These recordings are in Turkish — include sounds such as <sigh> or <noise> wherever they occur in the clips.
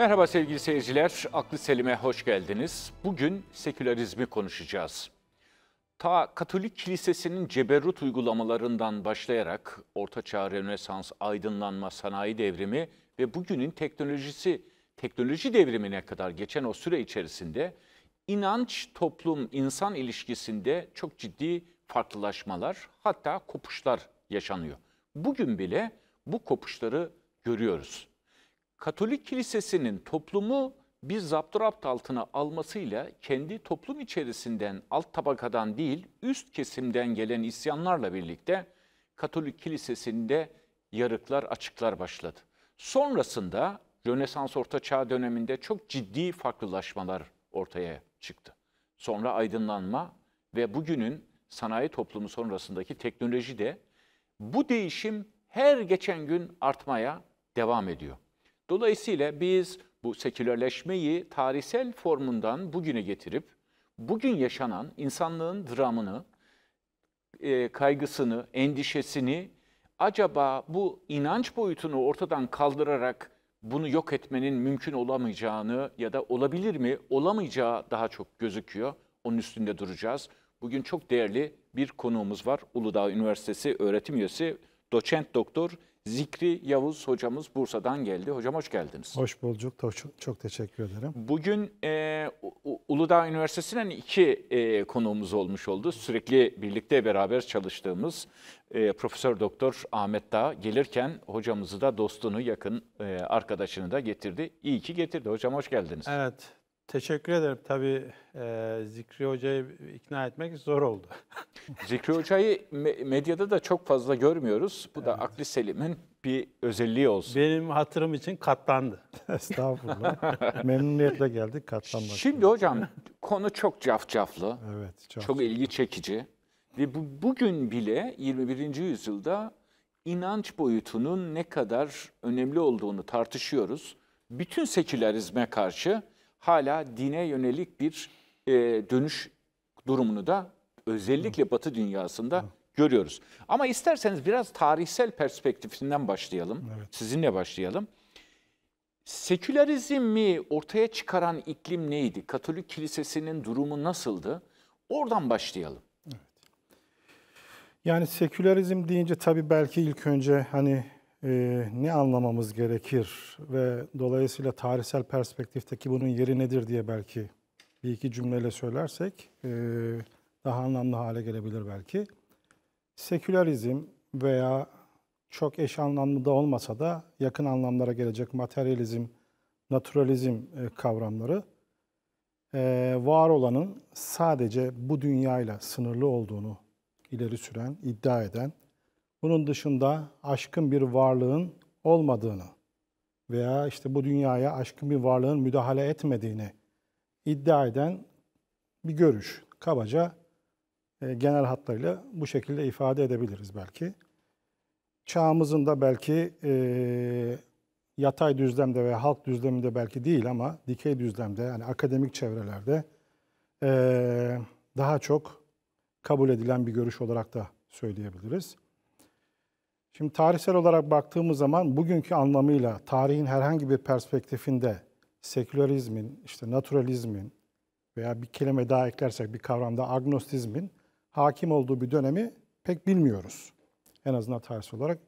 Merhaba sevgili seyirciler, Aklı Selim'e hoş geldiniz. Bugün sekülerizmi konuşacağız. Ta Katolik Kilisesi'nin ceberrut uygulamalarından başlayarak Orta Çağ Rönesans, aydınlanma, sanayi devrimi ve bugünün teknolojisi, teknoloji devrimine kadar geçen o süre içerisinde inanç, toplum, insan ilişkisinde çok ciddi farklılaşmalar hatta kopuşlar yaşanıyor. Bugün bile bu kopuşları görüyoruz. Katolik kilisesinin toplumu bir zapturapt altına almasıyla kendi toplum içerisinden alt tabakadan değil üst kesimden gelen isyanlarla birlikte Katolik kilisesinde yarıklar açıklar başladı. Sonrasında Rönesans Orta Çağ döneminde çok ciddi farklılaşmalar ortaya çıktı. Sonra aydınlanma ve bugünün sanayi toplumu sonrasındaki teknoloji de bu değişim her geçen gün artmaya devam ediyor. Dolayısıyla biz bu sekülerleşmeyi tarihsel formundan bugüne getirip bugün yaşanan insanlığın dramını, e, kaygısını, endişesini acaba bu inanç boyutunu ortadan kaldırarak bunu yok etmenin mümkün olamayacağını ya da olabilir mi olamayacağı daha çok gözüküyor. Onun üstünde duracağız. Bugün çok değerli bir konuğumuz var. Uludağ Üniversitesi öğretim üyesi doçent doktor Zikri Yavuz hocamız Bursa'dan geldi. Hocam hoş geldiniz. Hoş bulduk. Çok, çok teşekkür ederim. Bugün e, Uludağ Üniversitesi'nin iki e, konuğumuz olmuş oldu. Sürekli birlikte beraber çalıştığımız e, Profesör Doktor Ahmet Dağ gelirken hocamızı da dostunu, yakın e, arkadaşını da getirdi. İyi ki getirdi. Hocam hoş geldiniz. Evet. Teşekkür ederim. Tabii e, Zikri Hoca'yı ikna etmek zor oldu. <laughs> Zikri Hoca'yı medyada da çok fazla görmüyoruz. Bu da Akli Selim'in bir özelliği olsun. Benim hatırım için katlandı. <laughs> Estağfurullah. Memnuniyetle geldik katlanmak. Şimdi hocam konu çok cafcaflı, Evet. Çok, çok ilgi çekici. Ve bu, bugün bile 21. yüzyılda inanç boyutunun ne kadar önemli olduğunu tartışıyoruz. Bütün sekülerizme karşı hala dine yönelik bir e, dönüş durumunu da özellikle Hı. Batı dünyasında Hı. görüyoruz. Ama isterseniz biraz tarihsel perspektifinden başlayalım. Evet. Sizinle başlayalım. Sekülerizmi ortaya çıkaran iklim neydi? Katolik kilisesinin durumu nasıldı? Oradan başlayalım. Evet. Yani sekülerizm deyince tabii belki ilk önce hani e, ne anlamamız gerekir ve dolayısıyla tarihsel perspektifteki bunun yeri nedir diye belki bir iki cümleyle söylersek e, daha anlamlı hale gelebilir belki. Sekülerizm veya çok eş anlamlı da olmasa da yakın anlamlara gelecek materyalizm, naturalizm e, kavramları e, var olanın sadece bu dünyayla sınırlı olduğunu ileri süren, iddia eden bunun dışında aşkın bir varlığın olmadığını veya işte bu dünyaya aşkın bir varlığın müdahale etmediğini iddia eden bir görüş. Kabaca e, genel hatlarıyla bu şekilde ifade edebiliriz belki. Çağımızın da belki e, yatay düzlemde veya halk düzleminde belki değil ama dikey düzlemde yani akademik çevrelerde e, daha çok kabul edilen bir görüş olarak da söyleyebiliriz. Şimdi tarihsel olarak baktığımız zaman bugünkü anlamıyla tarihin herhangi bir perspektifinde sekülerizmin, işte naturalizmin veya bir kelime daha eklersek bir kavramda agnostizmin hakim olduğu bir dönemi pek bilmiyoruz. En azından tarihsel olarak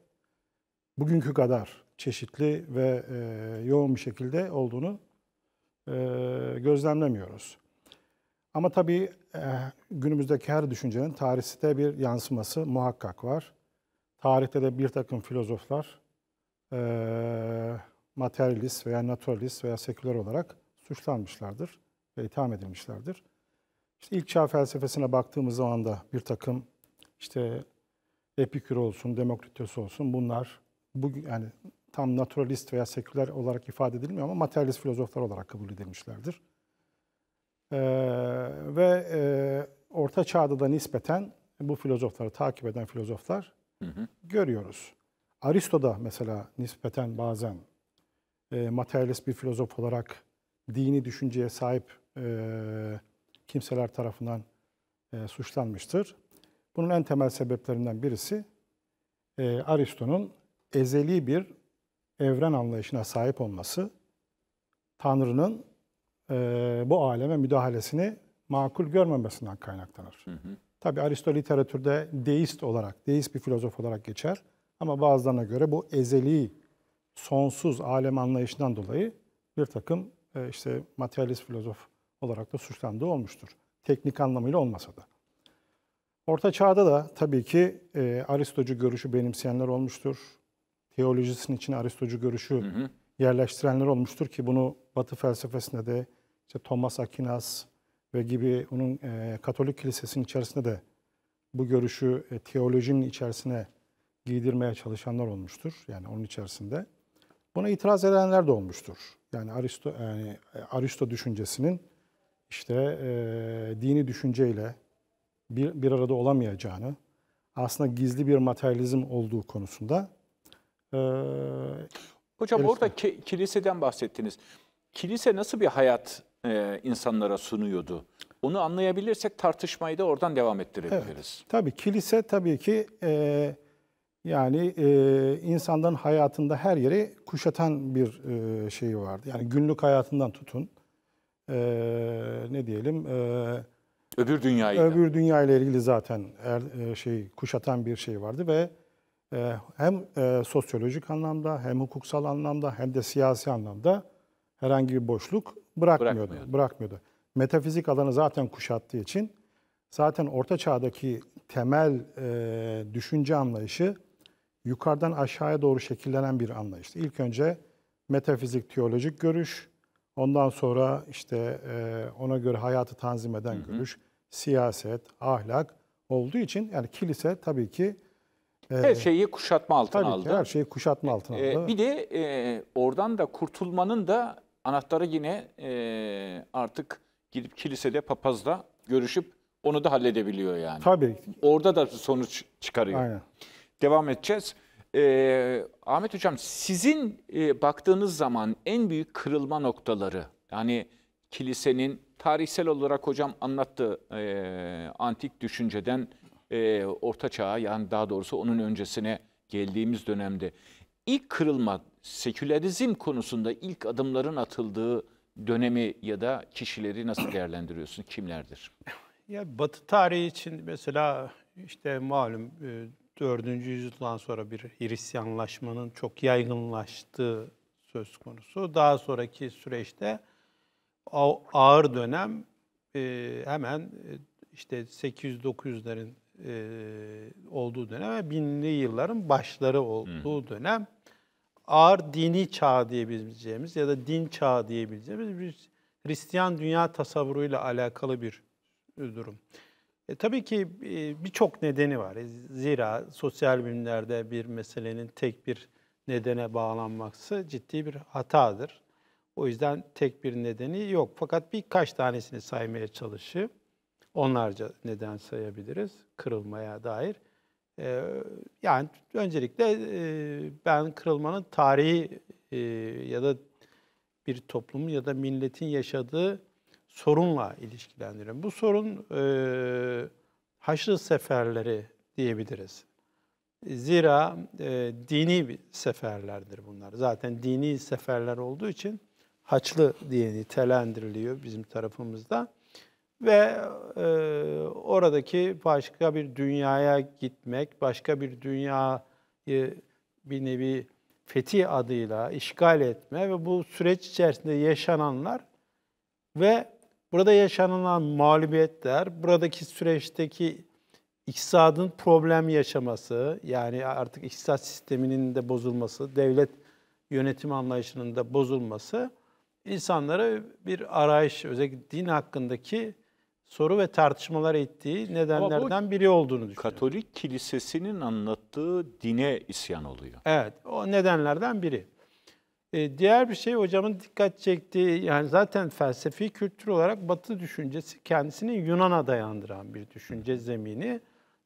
bugünkü kadar çeşitli ve e, yoğun bir şekilde olduğunu e, gözlemlemiyoruz. Ama tabii e, günümüzdeki her düşüncenin tarihsite bir yansıması muhakkak var. Tarihte de bir takım filozoflar e, materyalist veya naturalist veya seküler olarak suçlanmışlardır ve itham edilmişlerdir. İşte ilk çağ felsefesine baktığımız zaman da bir takım işte Epikür olsun, Demokritos olsun bunlar bugün yani tam naturalist veya seküler olarak ifade edilmiyor ama materyalist filozoflar olarak kabul edilmişlerdir. Ee, ve e, Orta Çağ'da da nispeten bu filozofları takip eden filozoflar hı hı. görüyoruz. Aristo'da mesela nispeten bazen e, materyalist bir filozof olarak dini düşünceye sahip e, kimseler tarafından e, suçlanmıştır. Bunun en temel sebeplerinden birisi e, Aristo'nun ezeli bir evren anlayışına sahip olması, Tanrı'nın e, bu aleme müdahalesini makul görmemesinden kaynaklanır. Hı hı. Tabi Aristo literatürde deist olarak, deist bir filozof olarak geçer. Ama bazılarına göre bu ezeli, sonsuz alem anlayışından dolayı bir takım e, işte materyalist filozof olarak da suçlandığı olmuştur. Teknik anlamıyla olmasa da. Orta Çağ'da da tabii ki e, Aristocu görüşü benimseyenler olmuştur. Teolojisinin için Aristocu görüşü hı hı. yerleştirenler olmuştur ki bunu Batı felsefesinde de işte Thomas Aquinas, ve gibi onun e, Katolik Kilisesi'nin içerisinde de bu görüşü e, teolojinin içerisine giydirmeye çalışanlar olmuştur. Yani onun içerisinde. Buna itiraz edenler de olmuştur. Yani Aristo yani e, Aristo düşüncesinin işte e, dini düşünceyle bir, bir arada olamayacağını, aslında gizli bir materyalizm olduğu konusunda. E, Hocam Aristo... orada ki, kiliseden bahsettiniz. Kilise nasıl bir hayat e, insanlara sunuyordu. Onu anlayabilirsek tartışmayı da oradan devam ettirebiliriz. Evet, tabii kilise tabii ki e, yani e, insanların hayatında her yeri kuşatan bir e, şeyi vardı. Yani günlük hayatından tutun. E, ne diyelim? E, öbür dünyayı. Öbür dünyayla ilgili zaten er, e, şey kuşatan bir şey vardı ve e, hem e, sosyolojik anlamda hem hukuksal anlamda hem de siyasi anlamda herhangi bir boşluk bırakmıyordu. Bırakmıyordu. bırakmıyordu. Metafizik alanı zaten kuşattığı için zaten orta çağdaki temel e, düşünce anlayışı yukarıdan aşağıya doğru şekillenen bir anlayıştı. İlk önce metafizik teolojik görüş, ondan sonra işte e, ona göre hayatı tanzim eden hı hı. görüş, siyaset, ahlak olduğu için yani kilise tabii ki e, her şeyi kuşatma altına tabii aldı. Tabii her şeyi kuşatma e, altına e, aldı. Bir de e, oradan da kurtulmanın da Anahtarı yine e, artık gidip kilisede papazla görüşüp onu da halledebiliyor yani. Tabii. Orada da sonuç çıkarıyor. Aynen. Devam edeceğiz. Ee, Ahmet Hocam sizin e, baktığınız zaman en büyük kırılma noktaları yani kilisenin tarihsel olarak hocam anlattı e, antik düşünceden e, orta çağa yani daha doğrusu onun öncesine geldiğimiz dönemde ilk kırılma sekülerizm konusunda ilk adımların atıldığı dönemi ya da kişileri nasıl <clears throat> değerlendiriyorsun? Kimlerdir? Ya Batı tarihi için mesela işte malum 4. E, yüzyıldan sonra bir Hristiyanlaşmanın çok yaygınlaştığı söz konusu. Daha sonraki süreçte ağır dönem e, hemen e, işte 800-900'lerin olduğu dönem ve binli yılların başları olduğu dönem ağır dini çağ diyebileceğimiz ya da din çağı diyebileceğimiz bir Hristiyan dünya tasavvuruyla alakalı bir e, durum. E, tabii ki e, birçok nedeni var. E, zira sosyal bilimlerde bir meselenin tek bir nedene bağlanması ciddi bir hatadır. O yüzden tek bir nedeni yok. Fakat birkaç tanesini saymaya çalışayım. onlarca neden sayabiliriz kırılmaya dair. Ee, yani öncelikle e, ben kırılmanın tarihi e, ya da bir toplumun ya da milletin yaşadığı sorunla ilişkilendiriyorum. Bu sorun e, Haçlı seferleri diyebiliriz. Zira dini seferlerdir bunlar. Zaten dini seferler olduğu için Haçlı diye nitelendiriliyor bizim tarafımızda ve e, oradaki başka bir dünyaya gitmek, başka bir dünyayı bir nevi fetih adıyla işgal etme ve bu süreç içerisinde yaşananlar ve burada yaşanılan mağlubiyetler, buradaki süreçteki iktisadın problem yaşaması, yani artık iktisat sisteminin de bozulması, devlet yönetim anlayışının da bozulması insanlara bir arayış, özellikle din hakkındaki soru ve tartışmalar ettiği nedenlerden biri olduğunu düşünüyorum. Katolik kilisesinin anlattığı dine isyan oluyor. Evet, o nedenlerden biri. Ee, diğer bir şey hocamın dikkat çektiği, yani zaten felsefi kültür olarak Batı düşüncesi kendisini Yunan'a dayandıran bir düşünce zemini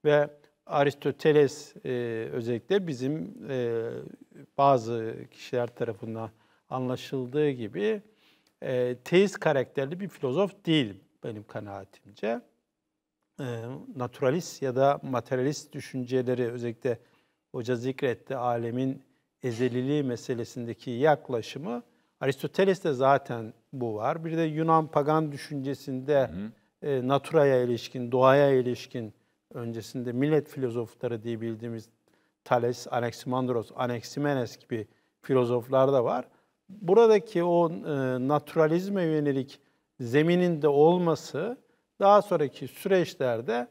ve Aristoteles e, özellikle bizim e, bazı kişiler tarafından anlaşıldığı gibi e, teist karakterli bir filozof değil benim kanaatimce. E, naturalist ya da materyalist düşünceleri özellikle hoca zikretti alemin ezeliliği meselesindeki yaklaşımı Aristoteles'te zaten bu var. Bir de Yunan pagan düşüncesinde hı hı. E, naturaya ilişkin, doğaya ilişkin öncesinde millet filozofları diye bildiğimiz Thales, Anaximandros, Anaximenes gibi filozoflar da var. Buradaki o e, naturalizme yönelik zemininde olması daha sonraki süreçlerde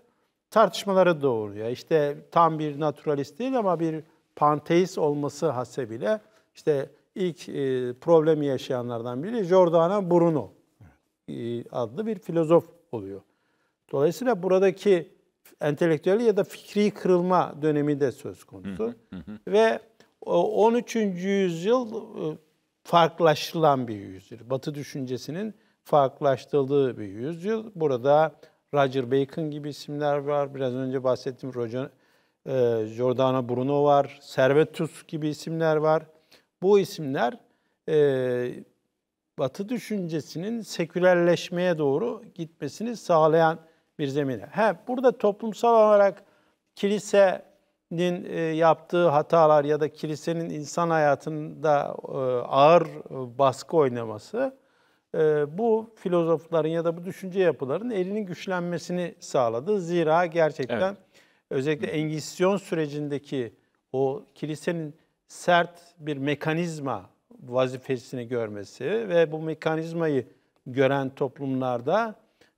tartışmaları doğuruyor. İşte tam bir naturalist değil ama bir panteist olması hasebiyle işte ilk e, problemi yaşayanlardan biri Giordano Bruno e, adlı bir filozof oluyor. Dolayısıyla buradaki entelektüel ya da fikri kırılma dönemi de söz konusu. Hı hı Ve 13. yüzyıl e, farklılaşılan bir yüzyıl. Batı düşüncesinin farklılaştırıldığı bir yüzyıl. Burada Roger Bacon gibi isimler var. Biraz önce bahsettiğim Roger, e, Giordano Bruno var. Servetus gibi isimler var. Bu isimler e, Batı düşüncesinin sekülerleşmeye doğru gitmesini sağlayan bir zemine. Ha, burada toplumsal olarak kilisenin e, yaptığı hatalar ya da kilisenin insan hayatında e, ağır e, baskı oynaması ee, bu filozofların ya da bu düşünce yapılarının elinin güçlenmesini sağladı. Zira gerçekten evet. özellikle Engizisyon sürecindeki o kilisenin sert bir mekanizma vazifesini görmesi ve bu mekanizmayı gören toplumlarda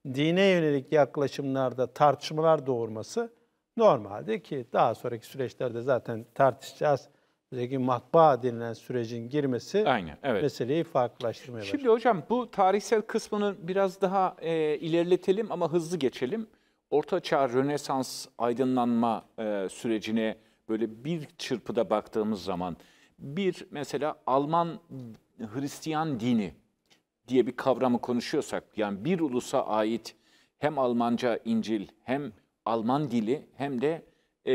dine yönelik yaklaşımlarda tartışmalar doğurması normaldi ki daha sonraki süreçlerde zaten tartışacağız özellikle matbaa denilen sürecin girmesi Aynen, evet. meseleyi farklılaştırmaya başladı. Şimdi hocam bu tarihsel kısmını biraz daha e, ilerletelim ama hızlı geçelim. Orta Çağ, Rönesans, aydınlanma e, sürecine böyle bir çırpıda baktığımız zaman bir mesela Alman Hristiyan dini diye bir kavramı konuşuyorsak yani bir ulusa ait hem Almanca İncil hem Alman dili hem de e,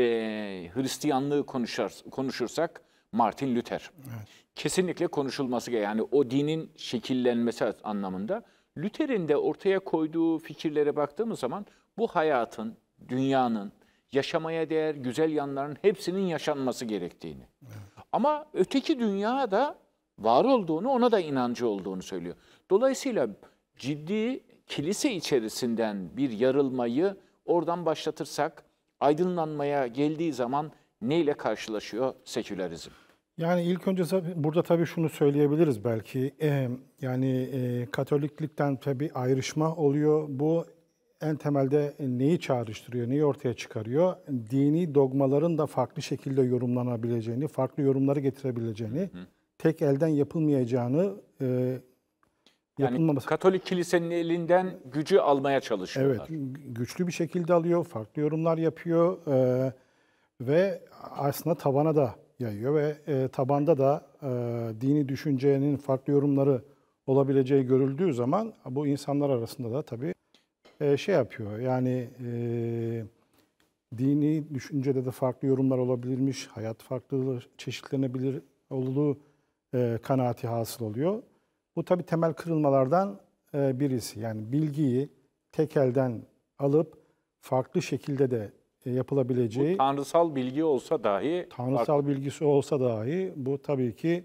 Hristiyanlığı konuşar, konuşursak Martin Luther. Evet. Kesinlikle konuşulması gereken yani o dinin şekillenmesi anlamında Luther'in de ortaya koyduğu fikirlere baktığımız zaman bu hayatın, dünyanın, yaşamaya değer güzel yanların hepsinin yaşanması gerektiğini. Evet. Ama öteki dünya da var olduğunu, ona da inancı olduğunu söylüyor. Dolayısıyla ciddi kilise içerisinden bir yarılmayı oradan başlatırsak aydınlanmaya geldiği zaman neyle karşılaşıyor sekülerizm? Yani ilk önce burada tabii şunu söyleyebiliriz belki. Ehm, e, yani Katoliklikten tabii ayrışma oluyor. Bu en temelde e, neyi çağrıştırıyor, neyi ortaya çıkarıyor? Dini dogmaların da farklı şekilde yorumlanabileceğini, farklı yorumları getirebileceğini, tek elden yapılmayacağını e, yapılmaması. Yani Katolik kilisenin elinden gücü almaya çalışıyorlar. Evet, güçlü bir şekilde alıyor, farklı yorumlar yapıyor e, ve aslında tabana da yayıyor ve e, tabanda da e, dini düşüncenin farklı yorumları olabileceği görüldüğü zaman bu insanlar arasında da tabii e, şey yapıyor. Yani e, dini düşüncede de farklı yorumlar olabilirmiş, hayat farklı çeşitlenebilir olduğu e, kanaati hasıl oluyor. Bu tabii temel kırılmalardan e, birisi. Yani bilgiyi tek elden alıp farklı şekilde de e, yapılabileceği... Bu tanrısal bilgi olsa dahi... Tanrısal farklı. bilgisi olsa dahi bu tabii ki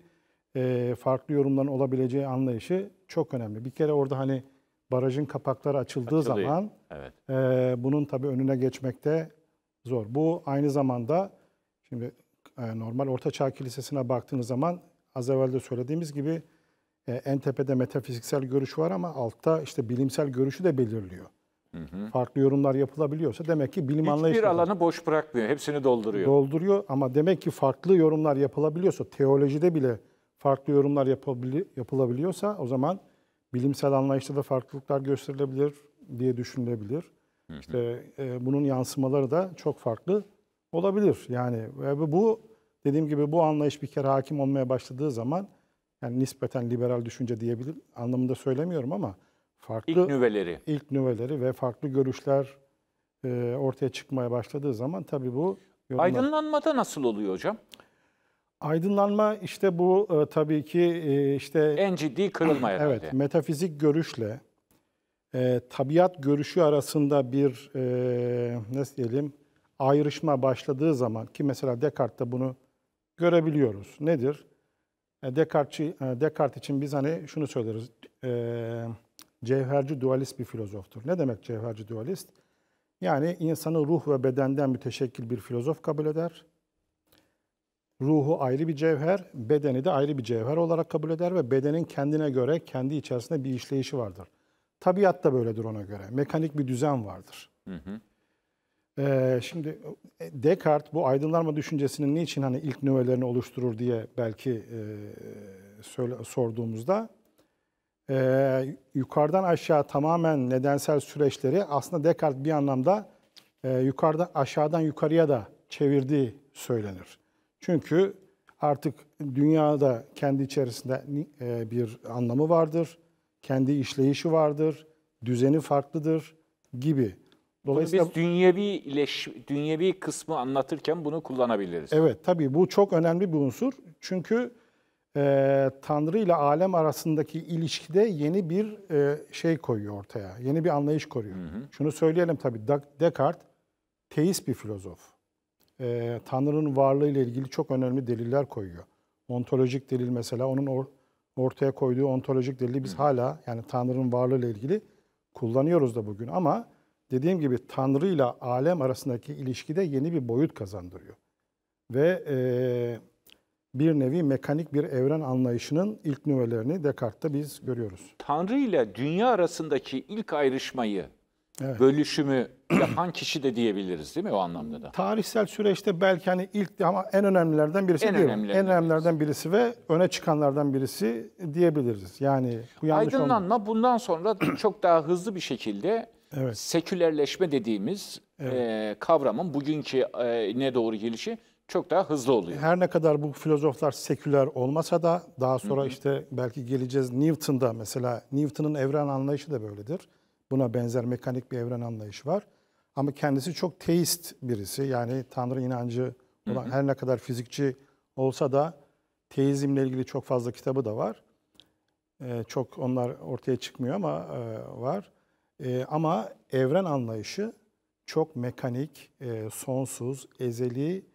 e, farklı yorumların olabileceği anlayışı çok önemli. Bir kere orada hani barajın kapakları açıldığı Açılıyor. zaman evet. e, bunun tabii önüne geçmekte zor. Bu aynı zamanda şimdi e, normal Ortaçağ Kilisesi'ne baktığınız zaman az evvel de söylediğimiz gibi e, en tepede metafiziksel görüş var ama altta işte bilimsel görüşü de belirliyor. Hı Farklı yorumlar yapılabiliyorsa demek ki bilim anlayışı... Hiçbir alanı var. boş bırakmıyor. Hepsini dolduruyor. Dolduruyor ama demek ki farklı yorumlar yapılabiliyorsa, teolojide bile farklı yorumlar yapabili, yapılabiliyorsa o zaman bilimsel anlayışta da farklılıklar gösterilebilir diye düşünülebilir. Hı hı. İşte e, bunun yansımaları da çok farklı olabilir. Yani ve bu dediğim gibi bu anlayış bir kere hakim olmaya başladığı zaman yani nispeten liberal düşünce diyebilir anlamında söylemiyorum ama farklı ilk nüveleri ilk nüveleri ve farklı görüşler e, ortaya çıkmaya başladığı zaman tabii bu yorumlar... aydınlanmada nasıl oluyor hocam? Aydınlanma işte bu e, tabii ki e, işte en ciddi kırılma <clears throat> herhalde. Evet, metafizik görüşle e, tabiat görüşü arasında bir e, nasıl diyelim ayrışma başladığı zaman ki mesela Descartes'te bunu görebiliyoruz. Nedir? E, Descartes, e, Descartes için biz hani şunu söyleriz. E, cevherci dualist bir filozoftur. Ne demek cevherci dualist? Yani insanı ruh ve bedenden müteşekkil bir filozof kabul eder. Ruhu ayrı bir cevher, bedeni de ayrı bir cevher olarak kabul eder ve bedenin kendine göre kendi içerisinde bir işleyişi vardır. Tabiat da böyledir ona göre. Mekanik bir düzen vardır. Hı hı. Ee, şimdi e, Descartes bu aydınlanma düşüncesinin niçin hani ilk nüvelerini oluşturur diye belki e, söyle, sorduğumuzda e, yukarıdan aşağı tamamen nedensel süreçleri aslında Descartes bir anlamda e, yukarıda aşağıdan yukarıya da çevirdiği söylenir. Çünkü artık dünyada kendi içerisinde e, bir anlamı vardır, kendi işleyişi vardır, düzeni farklıdır gibi. Dolayısıyla bunu biz dünyevi ileş, dünyevi kısmı anlatırken bunu kullanabiliriz. Evet, tabii bu çok önemli bir unsur. Çünkü e, Tanrı ile alem arasındaki ilişkide yeni bir e, şey koyuyor ortaya. Yeni bir anlayış koyuyor. Şunu söyleyelim tabii Descartes teist bir filozof. E, Tanrı'nın varlığı ile ilgili çok önemli deliller koyuyor. Ontolojik delil mesela onun or, ortaya koyduğu ontolojik delili biz hı. hala yani Tanrı'nın varlığı ile ilgili kullanıyoruz da bugün ama dediğim gibi Tanrı ile alem arasındaki ilişkide yeni bir boyut kazandırıyor. Ve e, bir nevi mekanik bir evren anlayışının ilk nüvelerini Descartes'te biz görüyoruz. Tanrı ile dünya arasındaki ilk ayrışmayı, evet. bölüşümü <clears throat> yapan kişi de diyebiliriz değil mi o anlamda da? Tarihsel süreçte belki hani ilk ama en önemlilerden birisi en değil önemlilerden En önemlilerden birisi. birisi ve öne çıkanlardan birisi diyebiliriz. Yani bu Aydınlanma olmaz. bundan sonra <clears throat> çok daha hızlı bir şekilde evet. sekülerleşme dediğimiz evet. e, kavramın bugünkü e, ne doğru gelişi çok daha hızlı oluyor. Her ne kadar bu filozoflar seküler olmasa da daha sonra Hı -hı. işte belki geleceğiz Newton'da mesela Newton'un evren anlayışı da böyledir. Buna benzer mekanik bir evren anlayışı var. Ama kendisi çok teist birisi. Yani tanrı inancı olan Hı -hı. her ne kadar fizikçi olsa da teizmle ilgili çok fazla kitabı da var. Ee, çok onlar ortaya çıkmıyor ama e, var. E, ama evren anlayışı çok mekanik, e, sonsuz, ezeli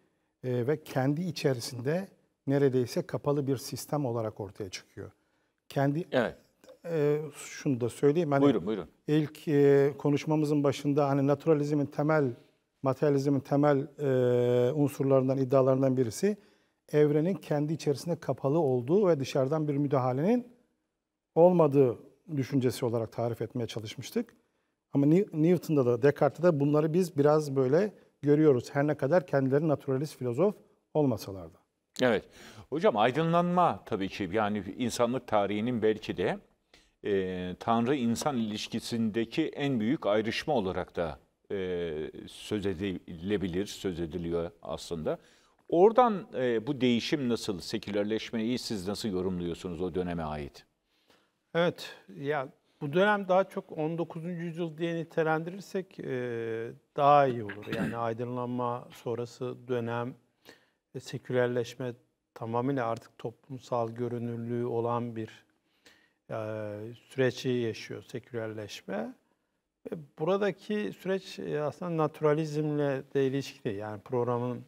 ee, ve kendi içerisinde neredeyse kapalı bir sistem olarak ortaya çıkıyor. Kendi evet. e, şunu da söyleyeyim. Hani buyurun buyurun. İlk e, konuşmamızın başında hani naturalizmin temel, materyalizmin temel e, unsurlarından, iddialarından birisi evrenin kendi içerisinde kapalı olduğu ve dışarıdan bir müdahalenin olmadığı düşüncesi olarak tarif etmeye çalışmıştık. Ama Newton'da da Descartes'te de bunları biz biraz böyle görüyoruz her ne kadar kendileri naturalist filozof olmasalar da. Evet. Hocam aydınlanma tabii ki yani insanlık tarihinin belki de e, Tanrı-insan ilişkisindeki en büyük ayrışma olarak da e, söz edilebilir, söz ediliyor aslında. Oradan e, bu değişim nasıl, sekülerleşmeyi siz nasıl yorumluyorsunuz o döneme ait? Evet, ya bu dönem daha çok 19. yüzyıl diye nitelendirirsek e, daha iyi olur. Yani aydınlanma sonrası dönem e, sekülerleşme tamamıyla artık toplumsal görünürlüğü olan bir e, süreci yaşıyor sekülerleşme. Ve buradaki süreç e, aslında naturalizmle de ilişkili. Yani programın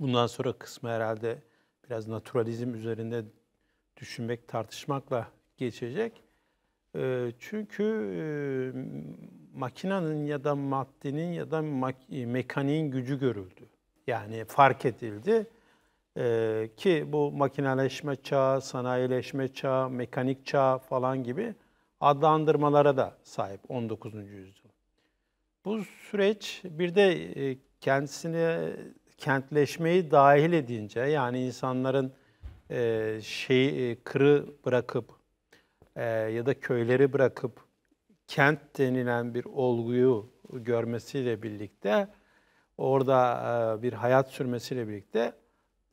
bundan sonra kısmı herhalde biraz naturalizm üzerinde düşünmek, tartışmakla geçecek. Ee, çünkü e, makinenin ya da maddenin ya da e, mekaniğin gücü görüldü. Yani fark edildi. Ee, ki bu makineleşme çağı, sanayileşme çağı, mekanik çağı falan gibi adlandırmalara da sahip 19. yüzyıl. Bu süreç bir de e, kendisine kentleşmeyi dahil edince yani insanların e, şeyi kırı bırakıp e, ya da köyleri bırakıp kent denilen bir olguyu görmesiyle birlikte orada e, bir hayat sürmesiyle birlikte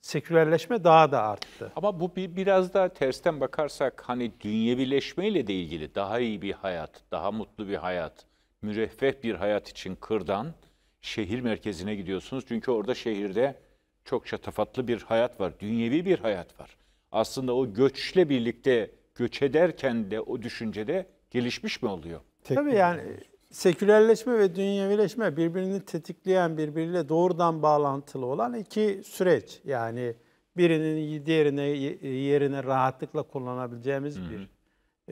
sekülerleşme daha da arttı. Ama bu bir, biraz daha tersten bakarsak hani dünyevileşmeyle de ilgili daha iyi bir hayat, daha mutlu bir hayat, müreffeh bir hayat için kırdan şehir merkezine gidiyorsunuz. Çünkü orada şehirde çok şatafatlı bir hayat var, dünyevi bir hayat var. Aslında o göçle birlikte göç ederken de o düşünce de gelişmiş mi oluyor? Tabii yani şey. sekülerleşme ve dünyevileşme birbirini tetikleyen, birbiriyle doğrudan bağlantılı olan iki süreç. Yani birinin diğerine yerine rahatlıkla kullanabileceğimiz Hı-hı. bir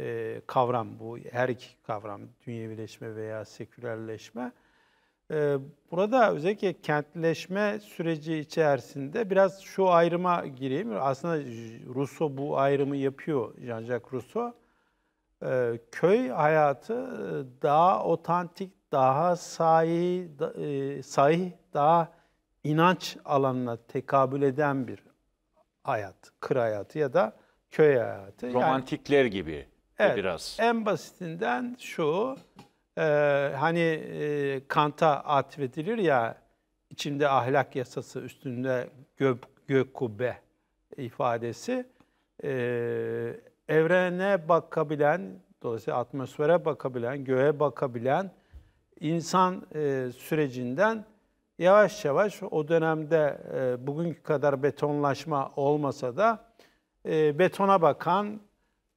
e, kavram bu. Her iki kavram dünyevileşme veya sekülerleşme. Ee, burada özellikle kentleşme süreci içerisinde biraz şu ayrıma gireyim. Aslında Rousseau bu ayrımı yapıyor Jean-Jacques Rousseau. Ee, köy hayatı e, daha otantik, daha sahih, e, sahih daha inanç alanına tekabül eden bir hayat. Kır hayatı ya da köy hayatı. Romantikler yani, gibi evet, biraz. En basitinden şu, e, hani e, Kant'a atfedilir ya içimde ahlak yasası üstünde gök, gök kubbe ifadesi e, evrene bakabilen dolayısıyla atmosfere bakabilen göğe bakabilen insan e, sürecinden yavaş yavaş o dönemde e, bugünkü kadar betonlaşma olmasa da e, betona bakan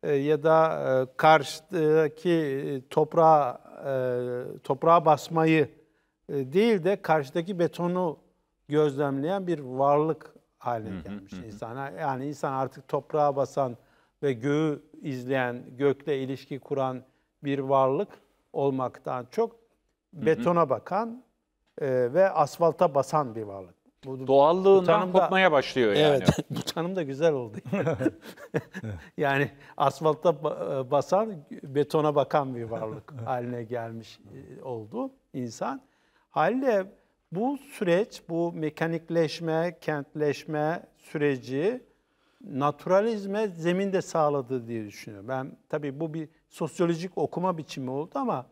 e, ya da e, karşıdaki e, toprağa e, toprağa basmayı e, değil de karşıdaki betonu gözlemleyen bir varlık haline gelmiş insan. Yani insan artık toprağa basan ve göğü izleyen, gökle ilişki kuran bir varlık olmaktan çok betona bakan e, ve asfalta basan bir varlık. Bu, Doğallığından bu kopmaya başlıyor yani. Evet, <laughs> bu tanım da güzel oldu. <laughs> yani asfalta e, basan, betona bakan bir varlık <laughs> haline gelmiş e, oldu insan. Halde bu süreç, bu mekanikleşme, kentleşme süreci naturalizme zeminde sağladı diye düşünüyorum. Ben tabii bu bir sosyolojik okuma biçimi oldu ama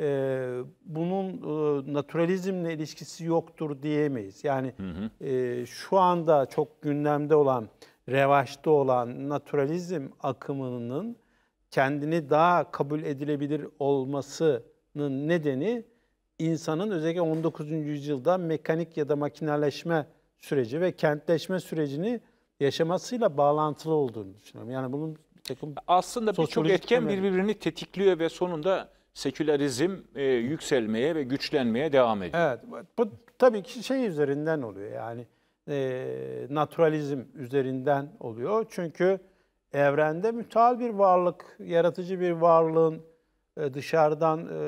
e, bunun e, naturalizmle ilişkisi yoktur diyemeyiz. Yani hı hı. E, şu anda çok gündemde olan, revaçta olan naturalizm akımının kendini daha kabul edilebilir olmasının nedeni insanın özellikle 19. yüzyılda mekanik ya da makineleşme süreci ve kentleşme sürecini yaşamasıyla bağlantılı olduğunu düşünüyorum. Yani bunun bir takım aslında birçok etken birbirini tetikliyor ve sonunda sekülerizm e, yükselmeye ve güçlenmeye devam ediyor. Evet, bu tabii ki şey üzerinden oluyor yani e, naturalizm üzerinden oluyor. Çünkü evrende müteal bir varlık, yaratıcı bir varlığın e, dışarıdan e,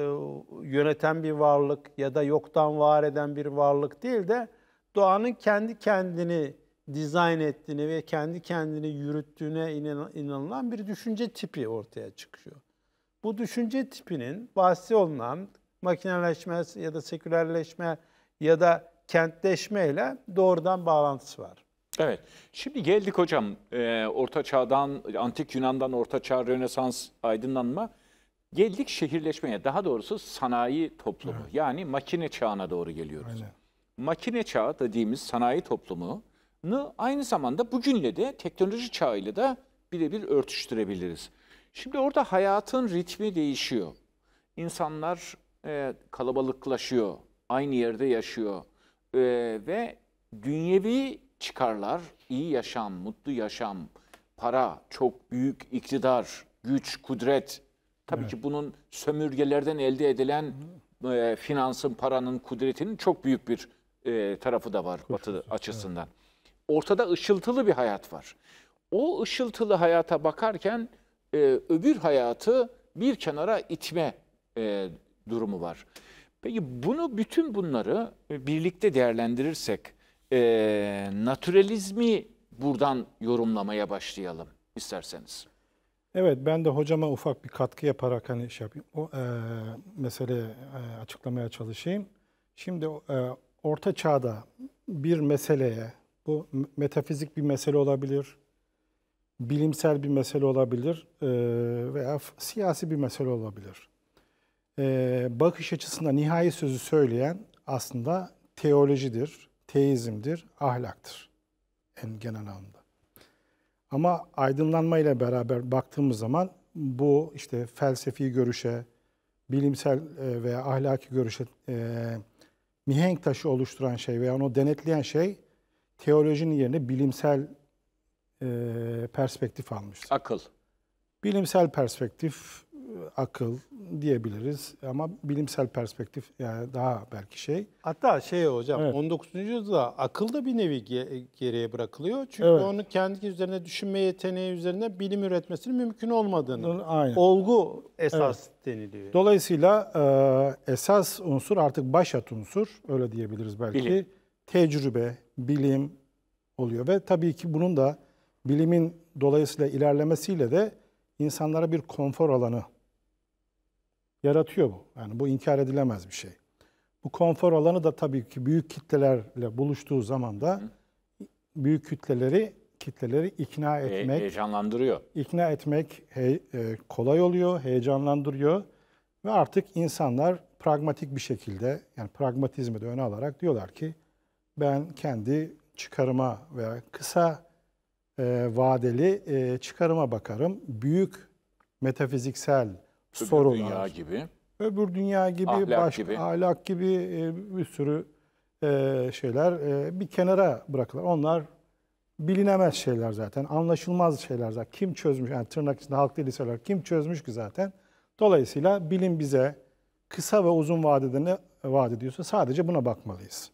yöneten bir varlık ya da yoktan var eden bir varlık değil de doğanın kendi kendini dizayn ettiğini ve kendi kendini yürüttüğüne inanılan bir düşünce tipi ortaya çıkıyor bu düşünce tipinin bahsi olunan makineleşme ya da sekülerleşme ya da kentleşmeyle doğrudan bağlantısı var. Evet. Şimdi geldik hocam e, Orta Çağ'dan, Antik Yunan'dan Orta Çağ, Rönesans, aydınlanma. Geldik şehirleşmeye, daha doğrusu sanayi toplumu. Evet. Yani makine çağına doğru geliyoruz. Aynen. Makine çağı dediğimiz sanayi toplumunu aynı zamanda bugünle de teknoloji çağıyla da birebir örtüştürebiliriz. Şimdi orada hayatın ritmi değişiyor. İnsanlar e, kalabalıklaşıyor, aynı yerde yaşıyor e, ve dünyevi çıkarlar, iyi yaşam, mutlu yaşam, para, çok büyük iktidar, güç, kudret. Tabii evet. ki bunun sömürgelerden elde edilen e, finansın, paranın, kudretinin çok büyük bir e, tarafı da var Kuşkusuz, Batı açısından. Evet. Ortada ışıltılı bir hayat var. O ışıltılı hayata bakarken e, öbür hayatı bir kenara itme e, durumu var. Peki bunu bütün bunları birlikte değerlendirirsek e, naturalizmi buradan yorumlamaya başlayalım isterseniz. Evet ben de hocama ufak bir katkı yaparak hani şey yapayım. O e, meseleyi e, açıklamaya çalışayım. Şimdi e, orta çağda bir meseleye bu metafizik bir mesele olabilir bilimsel bir mesele olabilir e, veya siyasi bir mesele olabilir. E, bakış açısında nihai sözü söyleyen aslında teolojidir, teizmdir, ahlaktır en genel anlamda. Ama aydınlanma ile beraber baktığımız zaman bu işte felsefi görüşe, bilimsel e, veya ahlaki görüşe e, mihenk taşı oluşturan şey veya onu denetleyen şey teolojinin yerine bilimsel e, perspektif almıştı. Akıl. Bilimsel perspektif, e, akıl diyebiliriz ama bilimsel perspektif yani daha belki şey. Hatta şey hocam evet. 19. yüzyılda akıl da bir nevi geriye bırakılıyor. Çünkü evet. onu kendi üzerine düşünme yeteneği üzerine bilim üretmesinin mümkün olmadığını, Aynen. olgu esas evet. deniliyor. Dolayısıyla e, esas unsur artık başat unsur öyle diyebiliriz belki. Bilim. Tecrübe, bilim oluyor ve tabii ki bunun da bilimin dolayısıyla ilerlemesiyle de insanlara bir konfor alanı yaratıyor bu. Yani bu inkar edilemez bir şey. Bu konfor alanı da tabii ki büyük kitlelerle buluştuğu zaman da büyük kitleleri kitleleri ikna etmek heyecanlandırıyor. İkna etmek e, kolay oluyor, heyecanlandırıyor ve artık insanlar pragmatik bir şekilde yani pragmatizmi de öne alarak diyorlar ki ben kendi çıkarıma veya kısa e, vadeli e, çıkarıma bakarım. Büyük metafiziksel öbür sorular. dünya gibi. Öbür dünya gibi, ahlak başka, gibi, ahlak gibi e, bir sürü e, şeyler e, bir kenara bırakılır. Onlar bilinemez şeyler zaten, anlaşılmaz şeyler zaten. Kim çözmüş, yani tırnak içinde halk dili söyler, kim çözmüş ki zaten. Dolayısıyla bilim bize kısa ve uzun vadede ne vaat ediyorsa sadece buna bakmalıyız.